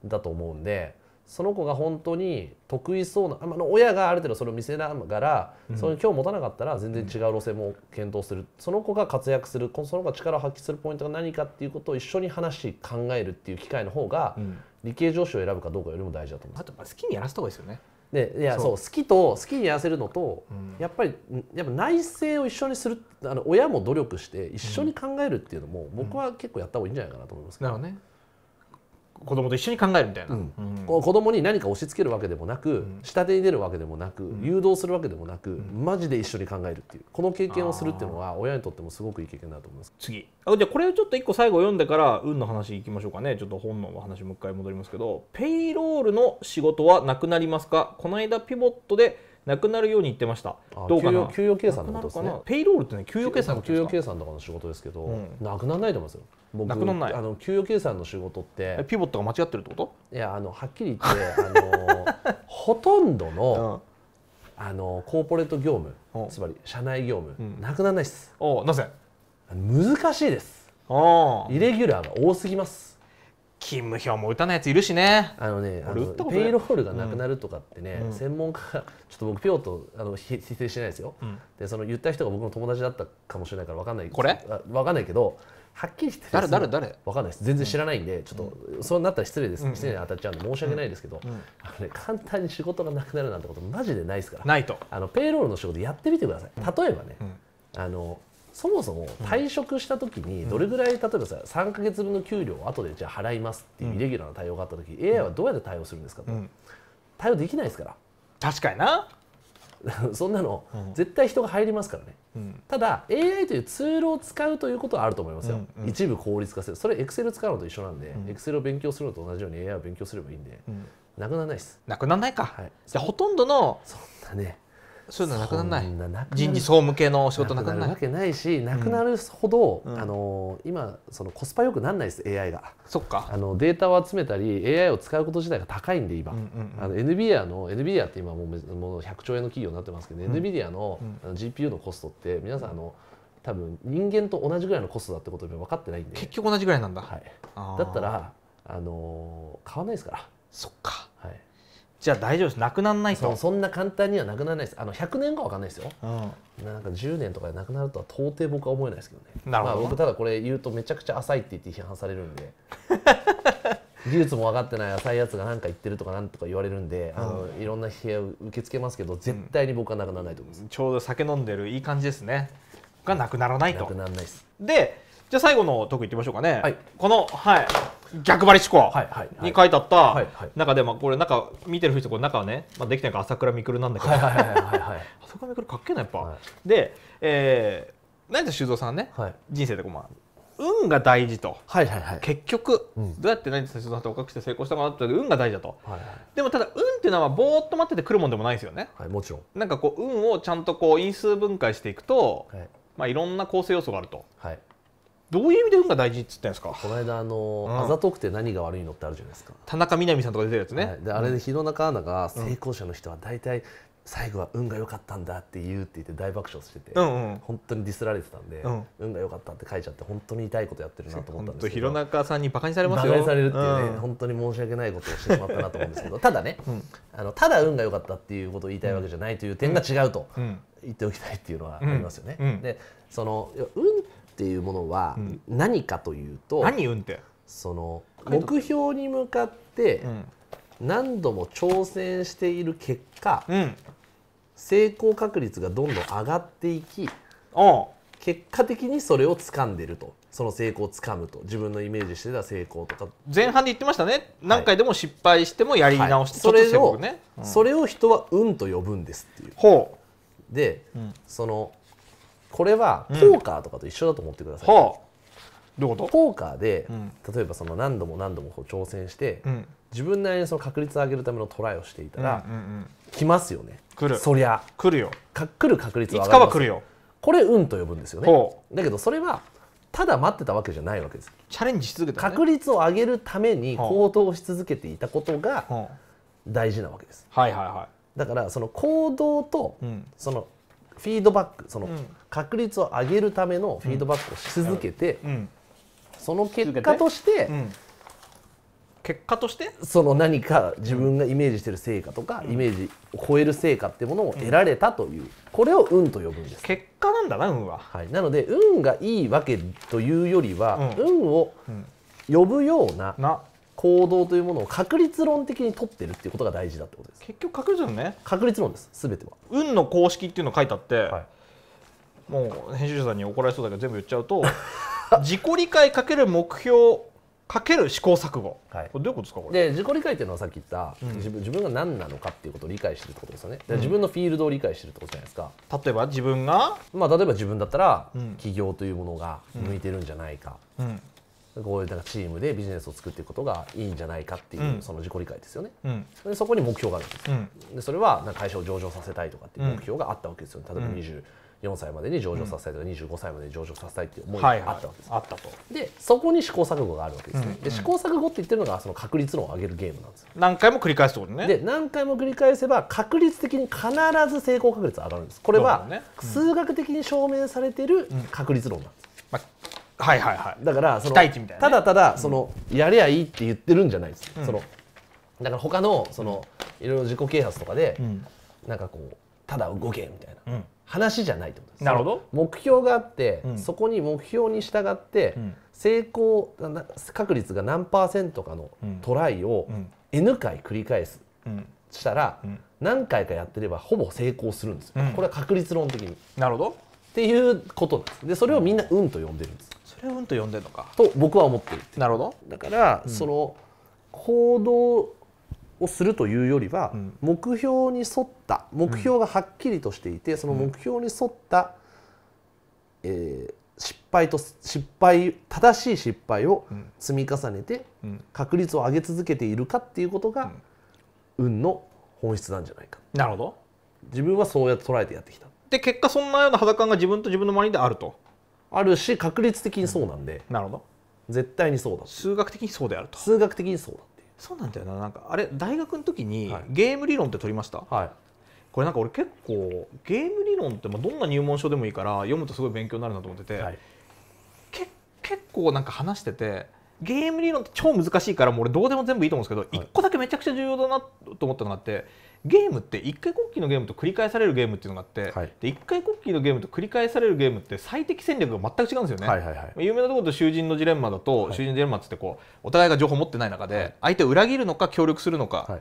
Speaker 1: だと思うんで、うん、その子が本当に得意そうなあの親がある程度それを見せながら、うん、その今日持たなかったら全然違う路線も検討する、その子が活躍するその子が力を発揮するポイントが何かっていうことを一緒に話し考えるっていう機会の方が、理系上司を選ぶかどうかよりも大事だと思います。あ好きにやらせた方がいいですよね。でいやそう好きと好きに痩せるのと、うん、やっぱりやっぱ内政を一緒にするあの親も努力して一緒に考えるっていうのも、僕は結構やった方がいいんじゃないかなと思いますけど、ね、子供と一緒に考えるみたいな、うんうん、子供に何か押し付けるわけでもなく、下手に出るわけでもなく、誘導するわけでもなく、マジで一緒に考えるっていうこの経験をするっていうのは親にとってもすごくいい経験だと思います次あじゃあこれをちょっと一個最後読んでから運の話いきましょうかねちょっと本の話もう一回戻り
Speaker 2: ますけどペイロールの仕事はなくなりますかこの間ピボットでなくなるように言ってました。どうかな給与
Speaker 1: 計算のことですね。ペイロールってね給与計算給与計算とかの仕事ですけど、うん、なくならないと思いますよ。僕なくなんないあの給与計算の仕事ってピボットが間違ってるってこといやあのはっきり言ってあの ほとんどの、うん、あのコーポレート業務つまり社内業務、うん、なくならないですおなぜ難しいですおイレギュラーが多すぎます勤務表も打たないやついるしねあのねあのペイロールがなくなるとかってね、うん、専門家ちょっと僕ピョーとあの否定してないですよ、でその言った人が僕の友達だったかもしれないからわかんないこれわかんないけどはっきりして誰誰誰わかんないです全然知らないんで、うん、ちょっと、そうなったら失礼です、うん、失礼に当たっちゃうんで申し訳ないですけど、うん、あのね、簡単に仕事がなくなるなんてことマジでないですからないとあのペイロールの仕事やってみてください例えばね、あのそもそも退職した時にどれぐらい例えばさ3か月分の給料を後でじゃあ払いますっていうイレギュラーな対応があった時、AI はどうやって対応するんですかと、対応できないですから確かにな そんなの、絶対人が入りますからねただ AI というツールを使うということはあると思いますよ、うんうん、一部効率化するそれ Excel 使うのと一緒なんで、Excel を勉強するのと同じように AI を勉強すればいいんで、なくならないですなくならないか、はい、じゃあほとんどのそんなねそういうのなくならない人事総務系の仕事なくなるなわけないしなくなるほど、うん、あの今そのコスパよくならないです AI がそっかあのデータを集めたり AI を使うこと自体が高いんで今、うんうんうん、あの NVIDIA の NVIDIA って今もうもう100兆円の企業になってますけど、うん、NVIDIA の,、の GPU のコストって皆さんあの、多分人間と同じぐらいのコストだってこと分かってないんで結局同じぐらいなんだ、はい、だったらあの買わないですからそっか、はい、じゃあ大丈夫ですなくならないとそんな簡単にはなくならないですあの100年後は分かんないですよ、うん、なんか10年とかでなくなるとは到底僕は思えないですけどね なるほど、まあ、僕ただこれ言うとめちゃくちゃ浅いって言って批判されるんで 技術も分かってない浅いやつが何か言ってるとか何とか言われるんで、うん、あのいろんな批判を受け付けますけど絶対に僕はなくならないと思います、うん、ちょうど酒飲んでるいい感じですねがなくならないとなくならないです
Speaker 2: でじゃあ最後の特いってみましょうかね、はい、この、はい、逆張り思考に書いてあった中で、まあ、これ中見てる人これ中はね、まあ、できないから朝倉未来なんだけど朝倉未来かっけえなやっぱ、はい、で、えー、成で修造さんね、はい、人生でこう、まあ、運が大事と、はいはいはい、結局、うん、どうやって何田修造さんっ若くして成功したかなって運が大事だと、はいはい、でもただ運っていうのはぼーっと待っててくるもんでもないですよね、はい、もちろんなんかこう運をちゃんとこう因数分解していくと、はいまあ、いろんな構成要素があると、はい、
Speaker 1: どういう意味で運が大事っつったんですかこの間あの、うん、あざとくて何が悪いのってあるじゃないですか田中みな実さんとか出てるやつね、はい、であれで弘中アナが成功者の人は大体最後は運が良かったんだって言うって言って大爆笑してて、うんうん、本当にディスられてたんで、うん、運が良かったって書いちゃって本当に痛いことやってるなと思ったんですけど弘中さんにバカにされますよバカにされるっていうね、うん、本当に申し訳ないことをしてしまったなと思うんですけどただね、うん、あのただ運が良かったっていうことを言いたいわけじゃないという点が違うと言っておきたいっていうのはありますよね。でその運っっていうものは何かというと、うん、何運その目標に向かって何度も挑戦している結果、うん、成功確率がどんどん上がっていき結果的にそれを掴んでるとその成功を掴むと自分のイメージしてた成功とか前半で言ってましたね何回でも失敗してもやり直して、はい、それを、ねうん、それを人は運と呼ぶんですっていう。ほうで、うん、そのこれはポーカーとかと一緒だと思ってください、うんどうポーカーで、うん、例えばその何度も何度もこう挑戦して、うん、自分なりにその確率を上げるためのトライをしていたら、うんうんうん、来ますよね来るそりゃ来るよか来る確率は上がりますいつかは来るよこれ運と呼ぶんですよねだけどそれはただ待ってたわけじゃないわけですチャレンジし続けた、ね、確率を上げるために行動し続けていたことが大事なわけです、はいはいはいだからその行動と、そのフィードバックその確率を上げるためのフィードバックをし続けて、その結果として、結果としてその何か自分がイメージしてる成果とか、イメージを超える成果ってものを得られたという、これを運と呼ぶんです結果なんだな運は、はい、なので運がいいわけというよりは、運を呼ぶような行動というものを確率論的に取ってるっていうことが大事だってことです結局確率論ね確率論です全ては運
Speaker 2: の公式っていうの書いてあって、はい、もう編集者さんに怒られそうだけど全部言っちゃうと
Speaker 1: 自己理解かける目標かける試行錯誤、はい、これどういうことですかこれで自己理解っていうのはさっき言った、うん、自分自分が何なのかっていうことを理解してるってことですよね、うん、自分のフィールドを理解してるってことじゃないですか例えば自分がまあ例えば自分だったら、うん、起業というものが向いてるんじゃないか、うんこういうなんかチームでビジネスを作っていくことがいいんじゃないかっていうその自己理解ですよね、うん、そこに目標があるんですうん、でそれはなんか会社を上場させたいとかっていう目標があったわけですよね例えば20、4歳までに上場させたいとか、25歳までに上場させたいっていう思いがあったわけです、はいはい、あったとでそこに試行錯誤があるわけですね、うんうん、で試行錯誤って言ってるのがその確率論を上げるゲームなんですよ何回も繰り返すってことねで何回も繰り返せば確率的に必ず成功確率上がるんですこれは数学的に証明されてる確率論なんです、はいはいはい、だからそのた、ね,、だただその、やりゃいいって言ってるんじゃないです、うん、そのだから他のその、いろいろ自己啓発とかで、うん、なんかこうただ動けみたいな、うん、話じゃないってことですなるほど目標があって、そこに目標に従って、成功確率が何パーセントかのトライを N 回繰り返す、したら、何回かやってればほぼ成功するんですよ、これは確率論的に。なるほどっていうことなんですでそれをみんな運と呼んでるんですれを運と呼んでるのかと僕は思ってるなるほどだから、うん、その行動をするというよりは、うん、目標に沿った目標がはっきりとしていて、うん、その目標に沿った、うん、えー、失敗と失敗正しい失敗を積み重ねて、確率を上げ続けているかっていうことが、運の本質なんじゃないかなるほど自分はそうやって捉えてやってきたで結果そんなような肌感が自分と自分の周りであるとあるし確率的
Speaker 2: にそうなんで、なるほど絶対にそうだ数学的にそうであると数学的にそうだっていうそうなんだよななんかあれ大学の時に、ゲーム理論って取りました、はい、これなんか俺結構ゲーム理論ってどんな入門書でもいいから読むとすごい勉強になるなと思ってて、はい、け結構なんか話しててゲーム理論って超難しいからもう俺どうでも全部いいと思うんですけど、はい、1個だけめちゃくちゃ重要だなと思ったのがあってゲームって1回国旗のゲームと繰り返されるゲームっていうのがあって、はい、で1回国旗のゲームと繰り返されるゲームって最適戦略が全く違うんですよね、はいはいはい、有名なところと囚人のジレンマだと、はい、囚人のジレンマっつってこうお互いが情報を持ってない中で、相手を裏切るのか協力するのか、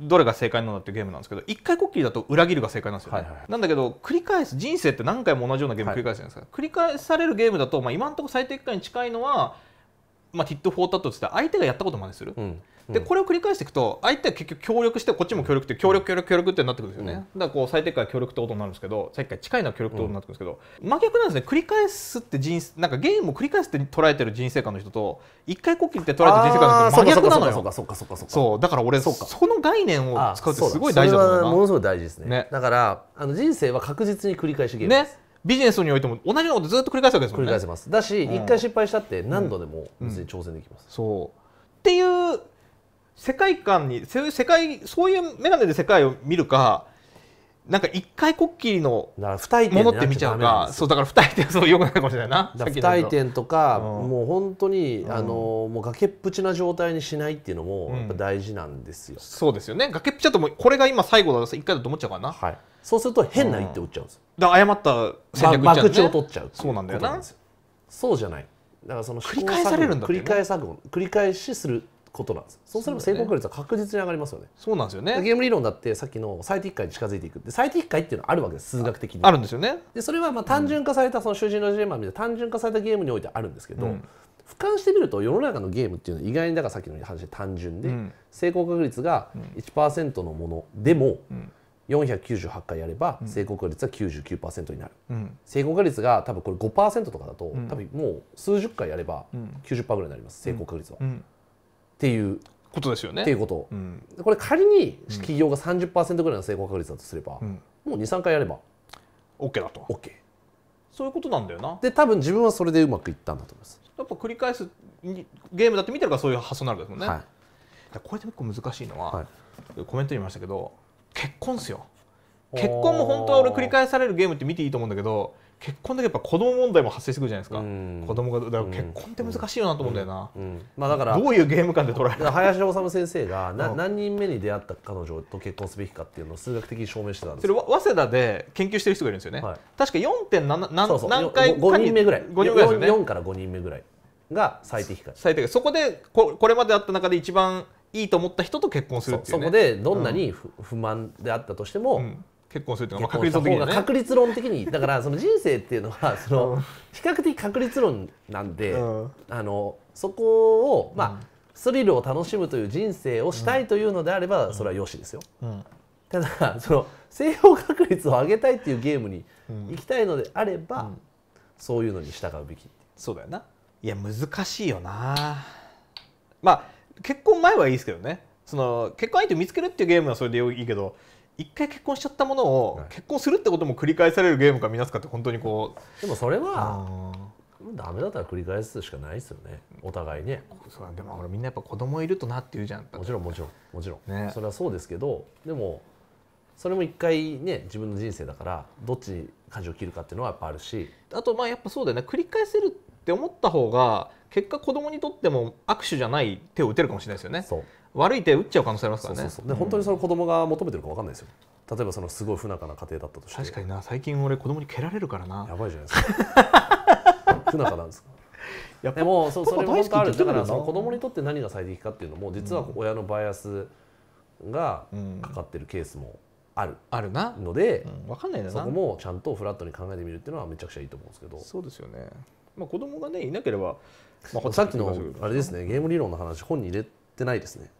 Speaker 2: どれが正解なのっていうゲームなんですけど1回こっきーだと裏切るが正解なんですよね、はいはい、なんだけど繰り返す人生って何回も同じようなゲーム繰り返すじゃないですか、はい、繰り返されるゲームだと、まあ、今のところ最適化に近いのはまあ、ティット・フォータットって相手がやったことまねする、うんうん、でこれを繰り返していくと相手は結局協力してこっちも協力って協力協力協力ってなってくるんですよね、うん、だからこう最適化は協力ってことになるんですけどさっきから近いのは協力ってことになってくるんですけど、真逆なんですね繰り返すって人なんかゲームを繰り返すって捉えてる人生観の人と一回こっきりって捉えてる人生観の人と真逆なのよそうかそうかそうかそうかだから俺その概念を使うってすごい大事だと思うなものすごい大事ですね、ね、
Speaker 1: だからあの人生は確実に繰り返しゲームです、ねビジネスにおいても同じようなことずっと繰り返すわけですもんね繰り返せますだし一、回失敗したって何度でも別に挑戦できます、そうっていう世界
Speaker 2: 観にそういう世界そういう眼鏡で世界を見るかなんか一回こっきりのものって見ちゃうかそうだから二重点そうよくないかもしれないな二重点
Speaker 1: とか、うん、もう本当に、うん、あのもう崖っぷちな状態にしないっていうのもやっぱ大事なんですよ、うん、そうですよね崖っぷちだともうこれが今最後だと一回だと思っちゃうからな、はい、そうすると変な一手打っちゃうんですだから誤った戦略っを取っちゃうそうなんだよなそうじゃないだからその繰り返されるんだ繰り返さ繰り返しすることなんですそうすれば成功確率は確実に上がりますよねそうなんですよねゲーム理論だってさっきの最適解に近づいていくで最適解っていうのはあるわけです数学的にあるんですよねでそれはまあ単純化された、その囚人のジェーマみたいな単純化されたゲームにおいてあるんですけど、俯瞰してみると世の中のゲームっていうのは意外にだからさっきの話で単純で、成功確率が1%のものでも、うん498回やれば成功率は99%になる、うん、成功確率が多分これ5%とかだと、うん、多分もう数十回やれば90%ぐらいになります、成功確率は、うん、っていうことですよね。っていうこと、これ仮に企業が30%ぐらいの成功確率だとすれば、もう23回やれば OK だと。OK そういうことなんだよな。で多分自分はそれでうまくいったんだ
Speaker 2: と思います。やっぱ繰り返すゲームだって見てるからそういう発想になるんですもんね。はい、これて結構難しいのは、はい、コメントにいましたけど結婚ですよ
Speaker 1: 結婚も本当は俺繰り
Speaker 2: 返されるゲームって見ていいと思うんだけど結婚だけやっぱ子供問題も発生してくるじゃないですか、うん、子供がだから結婚って難しいよなと思うんだよな、うんうん、
Speaker 1: まあ、だからどういうゲーム感で捉える林修先生がな、何人目に出会った彼女と結婚すべきかっていうのを数学的に証明してたんですそれ早稲田で研究してる人がいるんですよね、はい、確か 4. 何そうそう何回かに人目ぐらい5人ぐらいですよね4から5人目ぐらいが最適
Speaker 2: か最適そこでここれまであった中で一番いいと思った人
Speaker 1: と結婚するっていう、ね、そこでどんなに不満であったとしても、うん、結婚するっていうのは確率的に、ね、確率論的にだからその人生っていうのは その比較的確率論なんで、うん、あのそこをまあ、スリルを楽しむという人生をしたいというのであれば、それはよしですよ。ただその成功確率を上げたいっていうゲームに行きたいのであれば、うん、そういうのに従うべきそうだよな
Speaker 2: いや難しいよなまあ結婚前はいいですけどねその結婚相手見つけるっていうゲームはそれでいいけど一回結婚しちゃったものを結婚するってことも繰り返されるゲームか皆さんって本当にこうでもそれはダメだったら繰り
Speaker 1: 返すしかないですよねお互いねそうでもほらみんなやっぱ子供いるとなっていうじゃんもちろんもちろんもちろん、ね、それはそうですけどでもそれも一回ね自分の人生だからどっち舵を切るかっていうのはやっぱあるしあとまあやっぱそうだよね繰り返せるって思った
Speaker 2: 方が結果子供にとっても握手じゃない手を打てるかもしれないですよね悪い手を打っちゃう可能性ありますからねで本
Speaker 1: 当にその子供が求めてるかわかんないですよ例えばそのすごい不仲な家庭だったとし
Speaker 2: て確かにな最近俺子供に蹴られるからなやばいじゃないです
Speaker 1: か 不仲なんですかやでもそそれも本当あるだからその子供にとって何が最適かっていうのも実は親のバイアスがかかってるケースもあるあるなので、うん、分かんないそこもちゃんとフラットに考えてみるっていうのはめちゃくちゃいいと思うんですけどそうですよね
Speaker 2: まあ、子供がねいな
Speaker 1: ければ、まあ、さっきのあれですねゲーム理論の話本に入れてないですね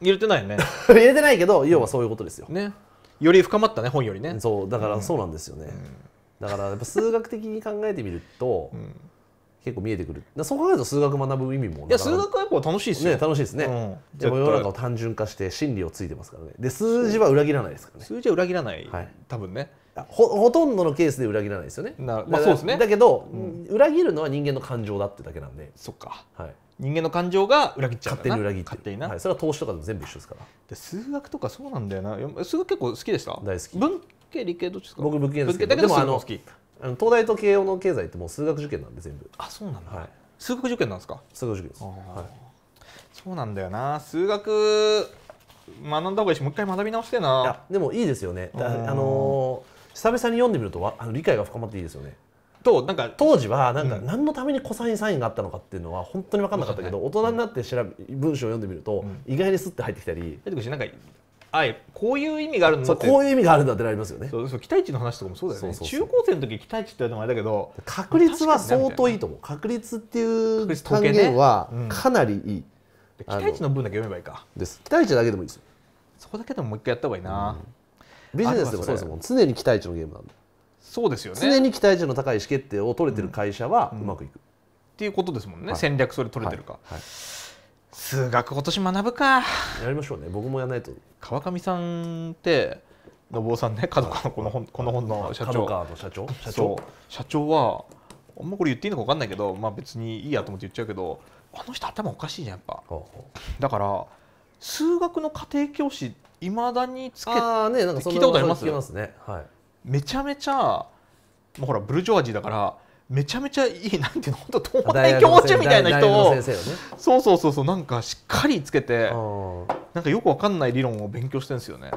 Speaker 1: 入れてないね入れてないけど要はそういうことですよ、ねより深まったね本よりねそうだからそうなんですよね、うん、だからやっぱ数学的に考えてみると、うん、結構見えてくるそう考えると数学学ぶ意味もいや数学はやっぱ楽しいですね楽しいですね、うん、でも世の中を単純化して真理をついてますからねで数字は裏切らないですからね数字は裏切らない、はい、多分ねほほとんどのケースで裏切らないですよね。なまあ、そうですねだけど、うん、裏切るのは人間の感情だってだけなんで。そっか、はい、人間の感情が裏切っちゃう勝手に裏切って勝手にな、はい、それは投資とかでも全部一緒ですからで数学とかそうなんだよな数学結構好きでした大好き文
Speaker 2: 系理系どっちですか僕文系ですけどでもあの
Speaker 1: あの東大と慶応の経済ってもう数学受験なんで全部あそうなんだ、はい、数学受験なんですか数学受験です、はい、そうなんだよな数学学んだ方がいいしもう一回学び直してなでもいいですよねあのー久々に読んでみるとあの理解が深まっていいですよね。となんか当時はなんか何のためにコサインサインがあったのかっていうのは本当に分かんなかったけど、大人になって調べ文章を読んでみると、意外にスッて入ってきたり。なんか
Speaker 2: あこういう意味があるんだこういう意味があ
Speaker 1: るんだってなりますよねそうそう期待値の話
Speaker 2: とかもそうだよね中高生の時期待値って言われてもあれだけど確率は相当いいと思う、確率っていう単元は
Speaker 1: かなりいい、期待値の分だけ読めばいいかです期待値だけでもいいですそこだけでももう一回やった方
Speaker 2: がいいな、うん
Speaker 1: ビジネスでもそうですもん常に期待値のゲームなんそうですよね常に期待値の高い意思決定を取れてる会社はうまくいく、うん、っていうことですもんね、はい、戦略それ取れてるか、はいはい、数学今年学ぶかやりましょう
Speaker 2: ね僕もやらないと川上さんって信夫さんね角川のこの本この本の社長角社長社長社長はあんまこれ言っていいのか分かんないけど、まあ、別にいいやと思って言っちゃうけどあの人頭おかしいじゃんやっぱだから数学の家庭教師いまだにつけあ、ね、なんか聞いたことありますますね、はい、めちゃめちゃ、もうほらブルジョワジーだからめちゃめちゃいいなんていうの本当東大教授みたいな人を、ね、そうそうそうそうなんかしっかりつけてなんかよくわかんない理論を勉強してるんですよね。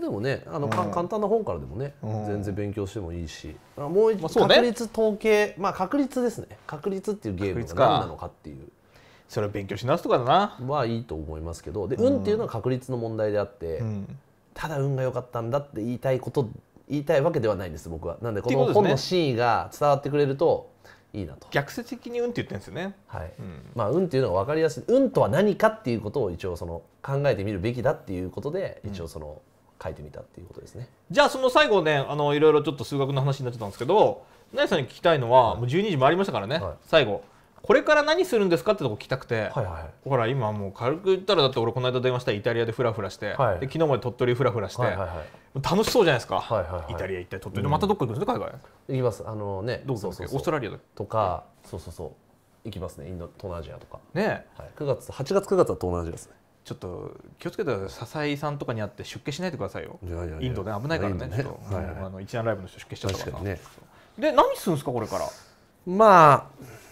Speaker 1: でもねあの、うん、簡単な本からでもね、うん、全然勉強してもいいしもう一、まあね、確率統計まあ確率ですね確率っていうゲームが何なのかっていう。それを勉強し直すとかだなはいいと思いますけどで運っていうのは確率の問題であって、うん、ただ運が良かったんだって言いたいこと言いたいわけではないんです僕はなんでこの本の真意が伝わってくれるといいなと逆説的に運って言ってるんですよね、はいうん、まあ運っていうのは分かりやすい運とは何かっていうことを一応その考えてみるべきだっていうことで一応その、書いてみたっていうことですね、
Speaker 2: うん、じゃあその最後ねあのいろいろちょっと数学の話になってたんですけど成さんに聞きたいのは、もう12時回りましたからね、はい、最後これから何するんですかってとこ聞きたくて、はいはい、ほら今もう軽く言ったらだって俺この間電話したイタリアでフラフラして、はい、で昨日まで鳥取フラフラして、はいはいはい、楽しそうじゃないですか、はいはいはい、イタリア行って鳥取で、うん、またど
Speaker 1: っか行くんですか海外行きますあのねどうそうそうオーストラリアとか、そうそうそう行きますねインド東南アジアとかね、はい、9月8月9月は東南アジアですねちょっと気をつけて
Speaker 2: 笹井さんとかに会って出家しないでくださいよインドね危ないからね、ね、ちょっと、はいはい、あの一覧ライブの人出家しちゃったから、ね、で何するんですかこれからまあ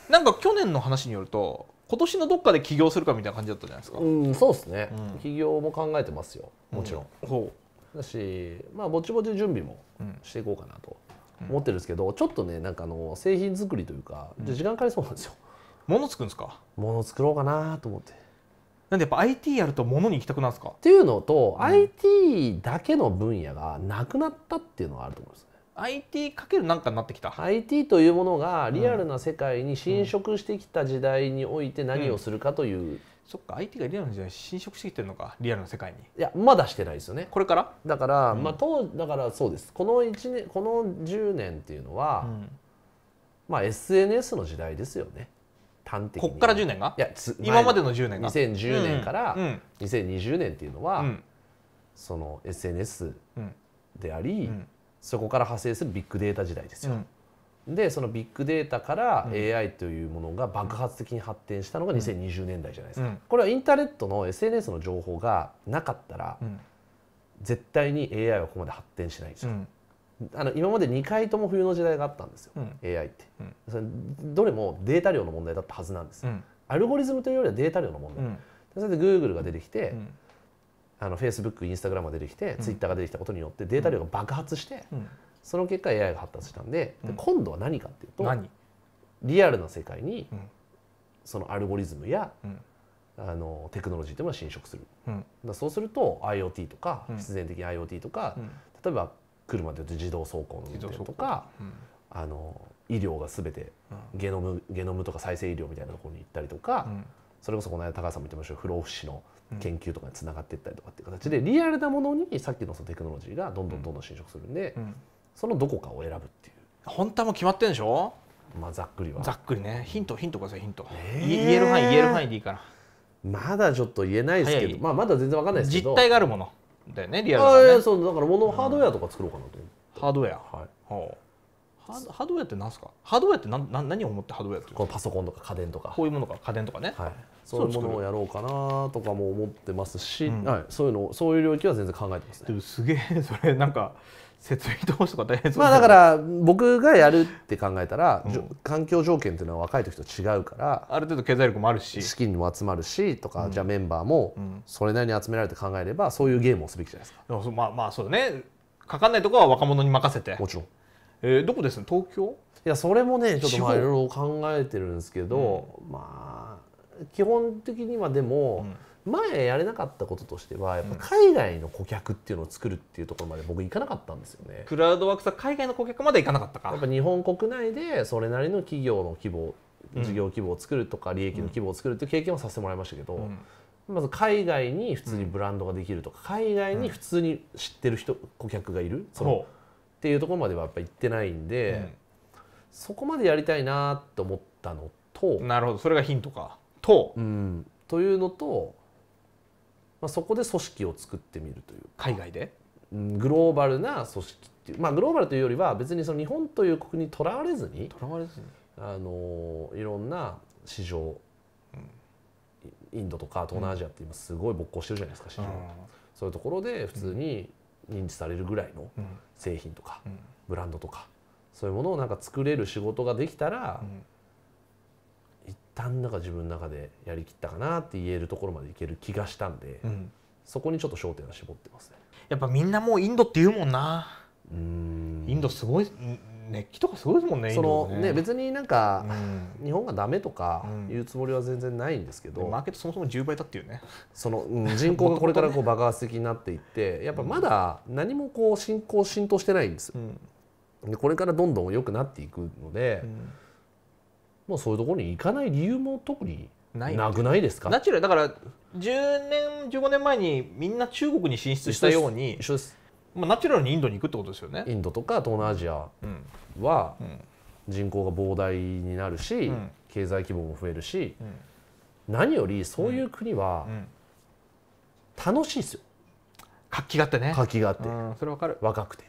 Speaker 2: なんか去年の
Speaker 1: 話によると今年のどっかで起業するかみたいな感じだったじゃないですか。うん、そうですね、うん起業も考えてますよもちろん、だしまあぼちぼち準備もうんしていこうかなと思ってるんですけど、ちょっとねなんかあの製品作りというか、うん時間かかりそうなんですよ物作るんですかもの作ろうかなと思ってなんでやっぱ IT やると物に行きたくなるんですかっていうのと、うん IT だけの分野がなくなったっていうのはあると思います IT かけるなんかになってきた IT というものがリアルな世界に侵食してきた時代において何をするかという、うんうん、そっか IT がリアルな時代に侵食してきてるのかリアルな世界にいやまだしてないですよねこれからだから、うん、まあ当だからそうですこの1年この10年っていうのは、まあ SNS の時代ですよね端的こっから10年がいや今までの10年が2010年から2020年っていうのは、その SNS であり、うんそこから派生するビッグデータ時代ですよ。うん、でそのビッグデータから AI というものが爆発的に発展したのが2020年代じゃないですか、これはインターネットの SNS の情報がなかったら、絶対に AI はここまで発展しないんですよ。あの今まで2回とも冬の時代があったんですよ、うん、AI って、うん、それどれもデータ量の問題だったはずなんです、うん、アルゴリズムというよりはデータ量の問題、うん、それで Google が出てきて、うんあの Facebook、Instagram が出てきて、うん、Twitter が出てきたことによってデータ量が爆発して、うん、その結果 AI が発達したんでで、今度は何かっていうとリアルな世界に、そのアルゴリズムや、あのテクノロジーというのが侵食する、だそうすると IoT とか、必然的に IoT とか、例えば車でいうと自動走行の運転とか、あの医療が全てゲノムゲノムとか再生医療みたいなところに行ったりとか、それこそこの間高橋さんも言ってました不老不死の研究とかにつながっていったりとかっていう形でリアルなものにさっきのそのテクノロジーがどんどんどんどん侵食するんで、そのどこかを選ぶっていう。本当はもう決まってんでしょまあざっくりはざっくりねヒントヒントくださいヒント、えー、言える範囲言える範囲でいいからまだちょっと言えないですけど、まあ、まだ全然わかんないですけど実体があるものだよねリアルな、ね、そうだからものハードウェアとか作ろうかなと、うん、ハードウェアはいほ
Speaker 2: うハードウェアって何すか
Speaker 1: ハードウェアって何何を思ってハードウェアってこのパソコンとか家電とかこういうものか家電とかね、はい、そういうものをやろうかなとかも思ってますし、はい、そういうのそういう領域は全然考えてます、ね、でもすげえ それなんか設備投資とか大変まあだから僕がやるって考えたら、うん、環境条件っていうのは若い時と違うからある程度経済力もあるし資金も集まるしとか、うん、じゃあメンバーもそれなりに集められて考えればそういうゲームをすべきじゃないです
Speaker 2: か。でまあまあそうだね
Speaker 1: かかんないとこは若者に任せてもちろん、えー、どこです東京いやそれもねちょっとまあいろいろ考えてるんですけど、まあ基本的にはでも、前やれなかったこととしてはやっぱ海外の顧客っていうのを作るっていうところまで僕行かなかったんですよね。クラウドワークスは海外の顧客まで行かなかったかやっぱ日本国内でそれなりの企業の規模事業規模を作るとか利益の規模を作るっていう経験はさせてもらいましたけど、うんまず海外に普通にブランドができるとか海外に普通に知ってる人、顧客がいるそのっていうところまではやっぱ行ってないんで、そこまでやりたいなと思ったのとなるほどそれがヒントかと,、うん、というのと、まあ、そこで組織を作ってみるという海外で、グローバルな組織っていうまあグローバルというよりは別にその日本という国にとらわれずにとらわれずにあのいろんな市場、うん、インドとか東南アジアって今すごい勃興してるじゃないですか市場、そういうところで普通に認知されるぐらいの製品とか、ブランドとかそういうものをなんか作れる仕事ができたら、うん旦那が自分の中でやりきったかなって言えるところまでいける気がしたんで、うん、そこにちょっと焦点は絞ってますね
Speaker 2: やっぱみんなもうインドって言うもんなう
Speaker 1: んインドすごい熱気とかすごいですもんねそのね、ね、別になんか、うん、日本がダメとかいうつもりは全然ないんですけど、うん、マーケットそもそも10倍だっていうねその、うん、人口がこれからこう爆発的になっていってやっぱまだ何もこう進行浸透してないんですよ、でこれからどんどん良くなっていくので、もうそういうところに行かない理由も特に
Speaker 2: なくないですかナチュラルだから10年15年前にみんな中国に進出したよう
Speaker 1: に一緒ですまあ、ナチュラルにインドに行くってことですよねインドとか東南アジアは人口が膨大になるし、うん、経済規模も増えるし、うん、何よりそういう国は楽しいんですよ、活気があってね活気があって、うん、それわかる若くて、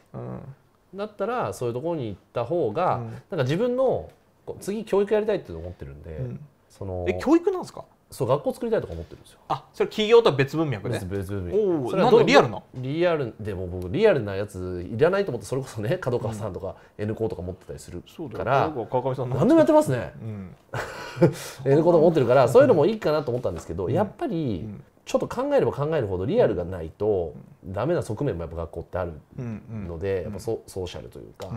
Speaker 1: だったらそういうところに行った方が、なんか自分の次教育やりたいって思ってるんで、うん、そのえ教育なんですかそう学校作りたいとか思ってるんですよあそれ企業とは別文脈で、ね別文脈おそれはリアルなリアルでも僕リアルなやついらないと思ってそれこそね角川さんとか N ーとか持ってたりするから川上さ何でもやってますね、うん、N ーとか持ってるからそういうのもいいかなと思ったんですけど、うん、やっぱり、ちょっと考えれば考えるほどリアルがないとダメな側面もやっぱ学校ってあるので、やっぱソーシャルというか、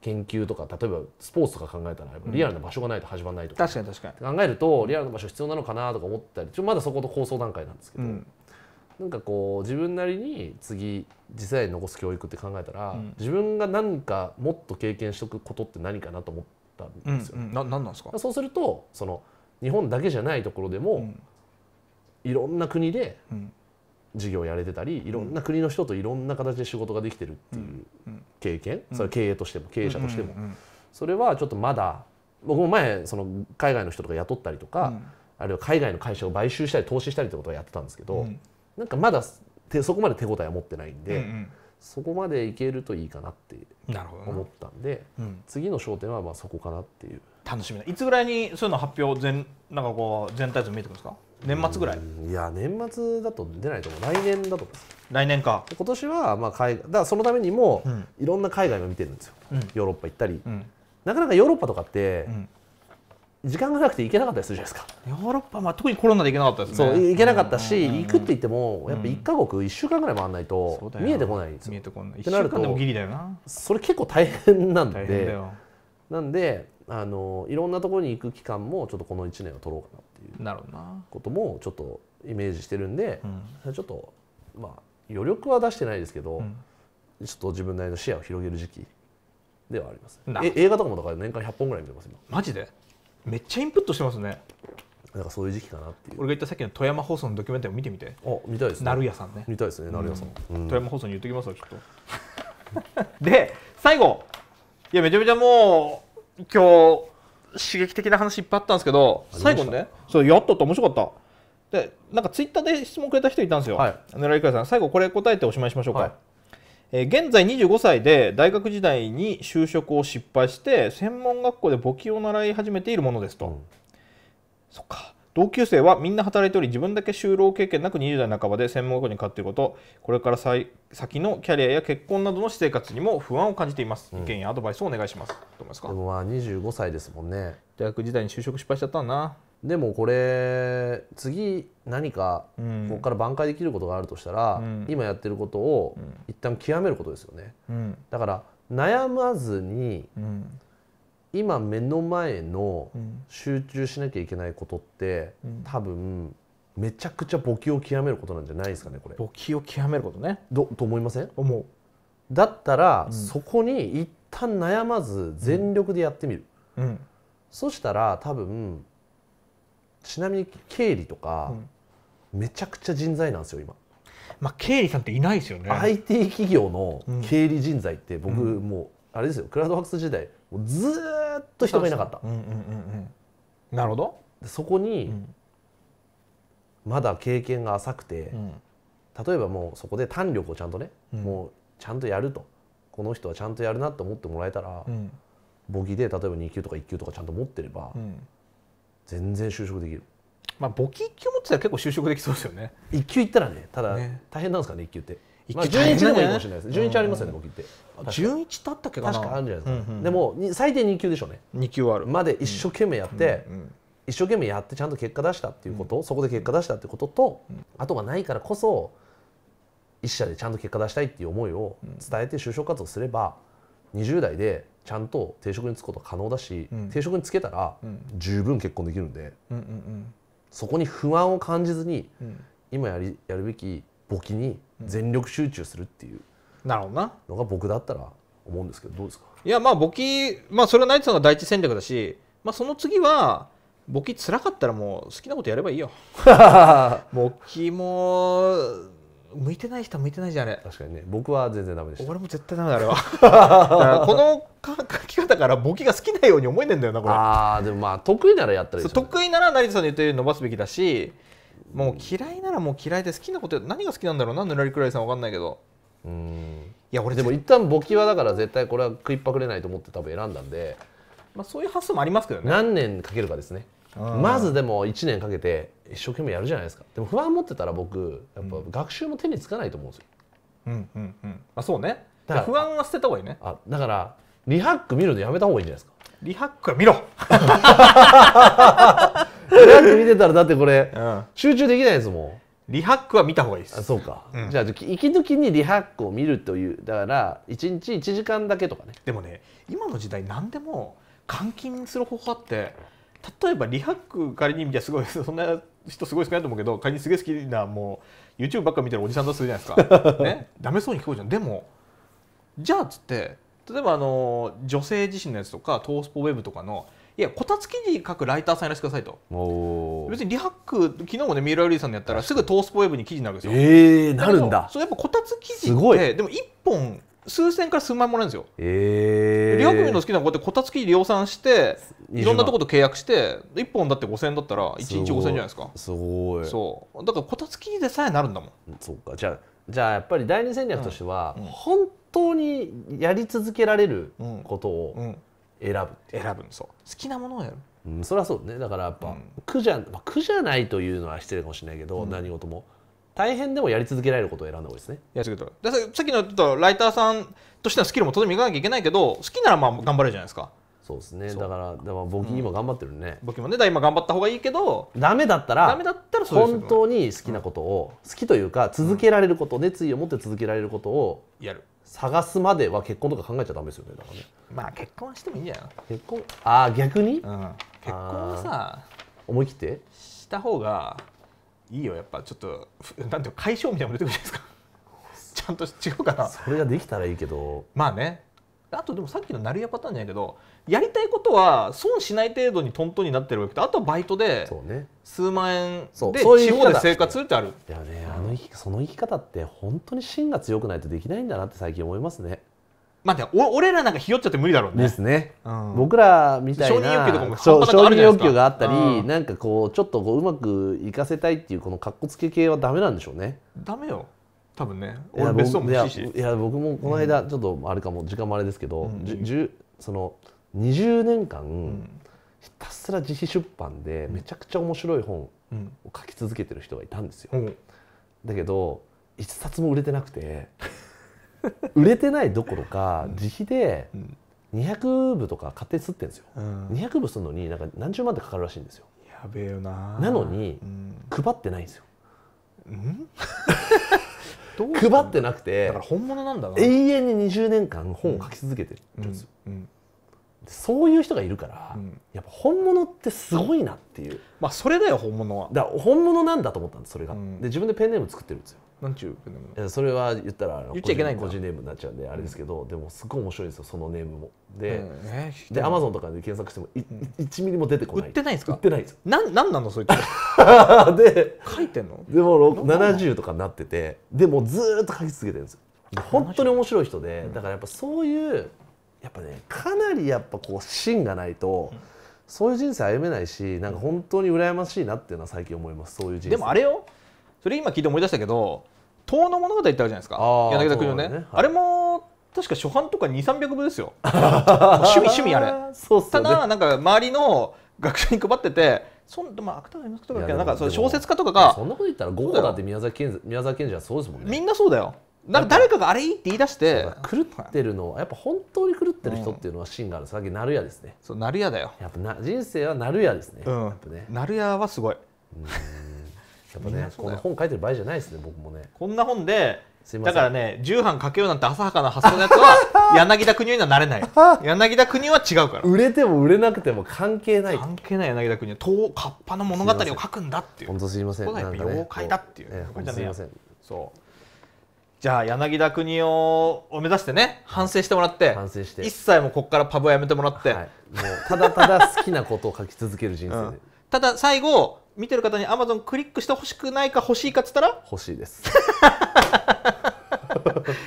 Speaker 1: 研究とか例えばスポーツとか考えたらリアルな場所がないと始まらないとか、うん、確かに確かに考えるとリアルな場所必要なのかなとか思ったりちょまだそこと構想段階なんですけど、うん、なんかこう自分なりに次次世代に残す教育って考えたら、うん、自分が何かもっと経験しておくことって何かなと思ったんですよ、ね。うんうん、ななんなんですかそうするとその日本だけじゃないところでも、いろんな国でうん事業やれてたりいろんな国の人といろんな形で仕事ができてるっていう経験、それ経営としても経営者としても、それはちょっとまだ僕も前その海外の人とか雇ったりとか、あるいは海外の会社を買収したり投資したりってことはやってたんですけど、なんかまだそこまで手応えは持ってないんで、そこまでいけるといいかなって思ったんで、次の焦点はまあそこかなっていう
Speaker 2: 楽しみないつぐらいにそういうの発表全
Speaker 1: なんかこう全体像見えてくるんですか年末ぐらいいや年末だと出ないと思う来年だと思います来年か今年はまあ海だからそのためにも、うんいろんな海外を見てるんですよ、うんヨーロッパ行ったり、うんなかなかヨーロッパとかって、うん時間がなくて行けなかったりするじゃないですか
Speaker 2: ヨーロッパまあ特にコロナで行けなかったですねそう行
Speaker 1: けなかったし、行くって言ってもやっぱ1か国1週間ぐらい回んないと見えてこないんですよ見えてこないって週なる間でもギリだよなれ結構大変なん大変だでよなんであのいろんなところに行く期間もちょっとこの1年を取ろうかなとっていうこともちょっとイメージしてるんで、ちょっとまあ余力は出してないですけど、ちょっと自分なりの視野を広げる時期ではあります、え映画とかもだから年間100本ぐらい見てます今マジでめっちゃインプットしてますねなんかそういう時期かなってい
Speaker 2: う俺が言ったさっきの富山放送のドキュメンタリーを見てみてあ見たいですねる屋さんね見たいですねる屋さん、富山放送に言ってきますわちょっと で最後いやめちゃめちゃもう今日刺激的な話いっぱいあったんですけど最後にねそうやっとって面白かったでなんかツイッターで質問くれた人いたんですよ、はい、狙いかさん最後これ答えておしまいしましょうか、はい、えー、現在25歳で大学時代に就職を失敗して専門学校で簿記を習い始めているものですと、うん、そっか同級生はみんな働いており自分だけ就労経験なく20代半ばで専門学校に通っていることこれから先のキャリアや結婚などの私生活にも不安を感じています、うん、意見やアド
Speaker 1: バイスをお願いしますどうですかでもまあ25歳ですもんね大学時代に就職失敗しちゃったなでもこれ次何かここから挽回できることがあるとしたら、うん、今やってることを一旦極めることですよね、うん、だから悩まずに、うん今目の前の集中しなきゃいけないことって、うん、多分めちゃくちゃ簿記を極めることなんじゃないですかねこれ簿記を極めることねどと思いません思うだったら、うん、そこに一旦悩まず全力でやってみる、うん、そしたら多分ちなみに経理とか、めちゃくちゃ人材なんですよ今。まあ、経理さんっていないですよね IT 企業の経理人材って僕、もうあれですよクラウドワークス時代ずっと人がいなかった、なるほどそこに、まだ経験が浅くて、例えばもうそこで胆力をちゃんとね、もうちゃんとやるとこの人はちゃんとやるなって思ってもらえたら、簿記で例えば2級とか1級とかちゃんと持ってれば、全然就職できる。
Speaker 2: まあ、簿記1級持ってたら結構就職できそうですよね。1級いったらね
Speaker 1: ただ大変なんですかねね1級って。まあ、11でもいいかもしれないです11ありますよね、簿記って11だったっけかな確かあるんじゃないですか、うんうん、でも最低2級でしょうね2級あるまで一生懸命やって、うんうん、一生懸命やってちゃんと結果出したっていうこと、そこで結果出したってことと、うん、後がないからこそ一社でちゃんと結果出したいっていう思いを伝えて就職活動すれば20代でちゃんと定職に就くこと可能だし、定職に就けたら十分結婚できるんで、うんうんうん、そこに不安を感じずに、今やりやるべき簿記に全力集中するっていうのが僕だったら思うんですけどどうですか
Speaker 2: いやまあ簿記、まあ、それはナイツさんが第一戦略だし、まあ、その次は簿記つらかったらもう好きなことやればいいよ 簿記も向いてない人は向いてないじゃんあれ確かにね僕は全然ダメでした俺も絶対ダメだあれはこの書き方から簿記が好きなように思えねえんだよなこれああでもまあ得意ならやったらいい、ね、得意なら成田さんの言ったように伸ばすべきだしもう嫌いならもう嫌いで好きなこと何が好きなんだろうなぬら
Speaker 1: りくらいさん分かんないけどうんいや俺でも一旦簿記はだから絶対これは食いっぱくれないと思って多分選んだんで、まあ、そういう発想もありますけどね何年かけるかですねまずでも1年かけて一生懸命やるじゃないですかでも不安持ってたら僕やっぱ学習も手につかないと思うんですよ、うんうんうん、あそうねだから不
Speaker 2: 安は捨てた方がいいね
Speaker 1: あだからリハック見るのやめた方がいいんじゃないですかリハックは見ろ だって見てたらだってこれ、うん、集中できないですもんリハックは見た方がいいですあそうか、うん、じゃあ息抜きにリハックを見るというだから1日1時間だけとかねでもね今の時代何でも監禁する方法あって例えばリハック仮
Speaker 2: に見たすごい そんな人すごいきないと思うけど仮にすげえ好きなもう YouTube ばっか見てるおじさんだとするじゃないですか、ね、ダメそうに聞こえじゃんでもじゃあっつって例えばあの女性自身のやつとかトースポウェブとかのいやこたつ記事書くライターさんいらしてくださいと別にリハック昨日もね三浦瑠麗さんのやったらすぐトースポウェブに記事になるんですよええー、なるんだそうやっぱこたつ記事ってでも1本数千から数万もらえるんですよ。
Speaker 1: えー、リハクミの好き
Speaker 2: なこうやってこたつ事量産していろんなとこと契約して1本だって5000円だったら1日5000円じゃないですか
Speaker 1: すごいそうだからこたつ事でさえなるんだもんそうかじゃあじゃあやっぱり第二戦略としては、うん本当にやり続けられることを選ぶ選ぶそう好きなものをやる、うん、そりゃそうねだからやっぱ、うん、苦じゃ、まあ、苦じゃないというのは失礼かもしれないけど、うん、何事も大変でもやり続けられることを選んだ方がいいですねやり続けたらさっきのちょっとライターさんとしてのスキルも当然磨かなきゃいけないけど好きならまあ頑張れるじゃないですかそうですねだからだか僕今頑張ってるね、うん、僕
Speaker 2: もねだ今頑張った方がいいけ
Speaker 1: どダメだったらダメだったら本当に好きなことを、好きというか続けられること、熱意を持って続けられることをやる探すまでは結婚とか考えちゃダメですよねだからね
Speaker 2: まあ結婚してもいいんじゃん結婚
Speaker 1: ああ逆に、うん、結婚はさ思い切っ
Speaker 2: てした方がいいよやっぱちょっとなんて解消みたいなの出てくるじゃないですか ちゃんと違うかなそれができたらいいけどまあねあとでもさっきのなるやパターンじゃないけどやりたいことは損しない程度にトントンになってるわけであとはバイトで数万円で地方で生
Speaker 1: 活ってある、いやねあのその生き方って本当に芯が強くないとできないんだなって最近思いますね。まあ、俺らなんかひよっちゃって無理だろうね。ですね。うん、僕らみたいな承認欲求があったり、うん、なんかこうちょっとこううまくいかせたいっていうこのかっこつけ系はダメなんでしょうね。ダメよ。
Speaker 2: 多分ね俺別荘も
Speaker 1: 欲しいしいや僕もこの間ちょっとあれかも、時間もあれですけど、うん、その20年間、ひたすら自費出版でめちゃくちゃ面白い本を書き続けてる人がいたんですよ、うん、だけど1冊も売れてなくて 売れてないどころか自費で200部とか勝手に刷ってんですよ、うん、200部するのになんか何十万ってかかるらしいんですよやべえよななのに、配ってないんですよ、うん 配ってなくてだから本物なんだな永遠に20年間本を書き続けてるんですよ、うんうんそういう人がいるから、うん、やっぱ本物ってすごいなっていうまあそれだよ本物はだ本物なんだと思ったんですそれが、うん、で自分でペンネーム作ってるんですよなんちゅうそれは言ったら言っちゃいけない個人ネームになっちゃうんであれですけど、うん、でもすごい面白いんですよそのネームもでうんでアマゾンとかで検索しても1ミリも出てこない売ってないですか売ってないですなんなんなのそいつ で書いてんのでも70とかになっててでもずっと書き続けてるんですよ本当に面白い人で、うん、だからやっぱそういうやっぱねかなりやっぱこう芯がないと、そういう人生歩めないしなんか本当に羨ましいなっていうのは最近思いますそういう人生でもあれよそれ今聞いて思い出したけど遠の物
Speaker 2: 語ってあるじゃないですか柳田君のね、ね、あれも確か初版とか2300部ですよ 趣味趣味あれそう、ね、ただなん
Speaker 1: か周りの学者に配ってて
Speaker 2: そんまあ芥川龍之とかなんかその小
Speaker 1: 説家とかがそんなこと言ったらゴーだって宮崎賢治宮崎賢はそうですもんねみんなそうだよなんか誰かがあれいいって言い出して狂ってるのやっぱ本当に狂ってる人っていうのは芯があるさっきなるやですねそうなるやだよやっぱな人生はなるやですね,、うん、ねなるやはすごいやっぱねこんな本書いてる場合じゃないですね僕もねこんな本で
Speaker 2: だからね重版書けようなんて浅はかな発想のやつは 柳田国にはなれない柳田国は違うから売れても売れなくても関係ない関係ない柳田国男とカッパの物語を書くんだっていう本
Speaker 1: 当すいませんここが妖怪だっていう、ね、これじゃね
Speaker 2: そうじゃあ柳田国男を目指してね反省してもらって反省して一切もここか
Speaker 1: らパブはやめてもらって、はい、もうただただ好きなことを書き続ける人生で、うん、
Speaker 2: ただ最後見てる方にアマゾンクリックしてほしくないか欲しいかっつったら欲しいです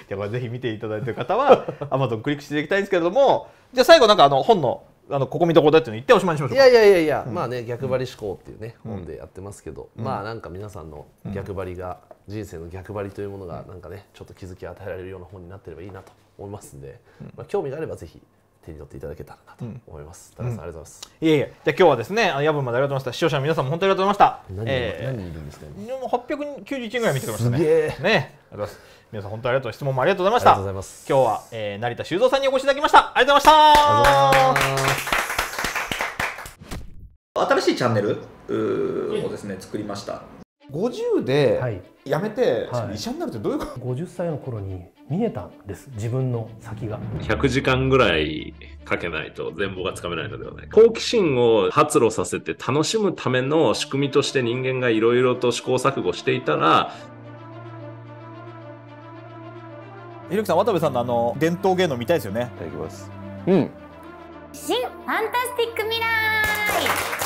Speaker 2: じゃあぜひ見ていただいてる方はアマゾンクリックしていきたいんですけれどもじゃあ最後なんかあの本のあのここ見どころだっていうの言っておしまいにしましょういやいやいやいや、うん、まあね逆張
Speaker 1: り思考っていうね、うん、本でやってますけど、うん、まあなんか皆さんの逆張りが、人生の逆張りというものがなんかねちょっと気づきを与えられるような本になってればいいなと思いますんで、まあ、興味があればぜひ手に取っていただけたらなと思います。うん、田中さん、ありがとうございます。
Speaker 2: いえいえ、じゃあ今日はですね、夜分までありがとうございました。視聴者の皆さんも本当にありがとうございました。何,、えー、何いるんですか、ね。でも八百九十一ぐらい見てくれましたね。ね、ありがとうございます。皆さん本当ありがとう質問もありがとうございました。ありがとうございます。今日は、えー、成田修造さんにお越しいただきました。ありがとうございました。新しいチャンネルをですね作りました
Speaker 1: 50で辞めて、医者になるってどういうこと、はい、50歳の頃に見えたんです自分の先が100時間ぐらいかけないと全貌がつかめないのではない好奇心を発露させて楽しむための
Speaker 2: 仕組みとして人間がいろいろと試行錯誤していたらひろきさん渡部さんのあの伝統芸能見たいですよねいただきますうん新ファンタスティックミラー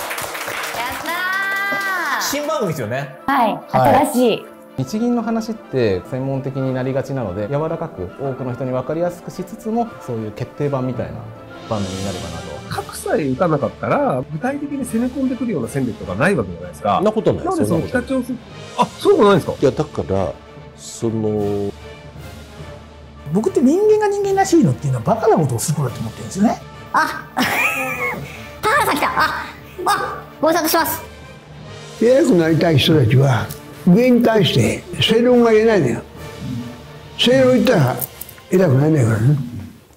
Speaker 2: 新番組ですよね。はい、はい、新しい。日銀の話って専門的になりがちなので柔らかく多くの人に分かりやすくしつつもそういう決定版みたいな
Speaker 1: 番組になればなと格さえ打たなかったら、具体的に攻め込んでくるような戦力とかないわけじゃないですか。なことない。でその北朝鮮、あ、そうないですかいや、だから、その、僕って人間が人
Speaker 2: 間らしいのっていうのはバカなことをするからと思ってるんですよね。あ、原さん来たあ、あ、ご無沙汰します。偉くなりたい人たちは上に対して正論が言えないのよ
Speaker 1: 正論言ったら偉くなれないからね、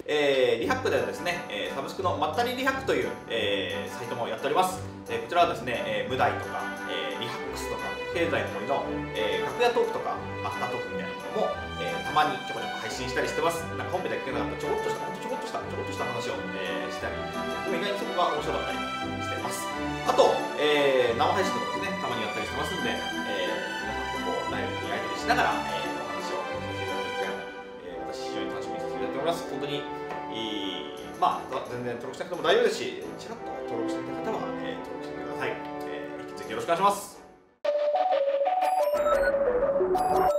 Speaker 2: えー、リハックではですね、えー、サブスクのまったりリハックという、えー、サイトもやっております、えー、こちらはですね、えー、無題とか、えー、リハックスとか経済の森の、えー、楽屋トークとかアフタートークみたいなのも、えー、たまにちょこちょこ配信したりしてますなんか本編だけじゃなくてちょこっとしたちょこっとしたちょこっとした話を、えー、したり意外にそこが面白かったりますあと、えー、生配信とかでねたまにやったりしてますんで、えー、皆さんとこうライブに会えたりしながら、えー、お話をさせていただくと、えー、私非常に楽しみにさせていただいております本当にいいまあ全然登録しなくても大丈夫ですしちらっと登録してみた方は、えー、登録してみてください、えー、引き続きよろしくお願いします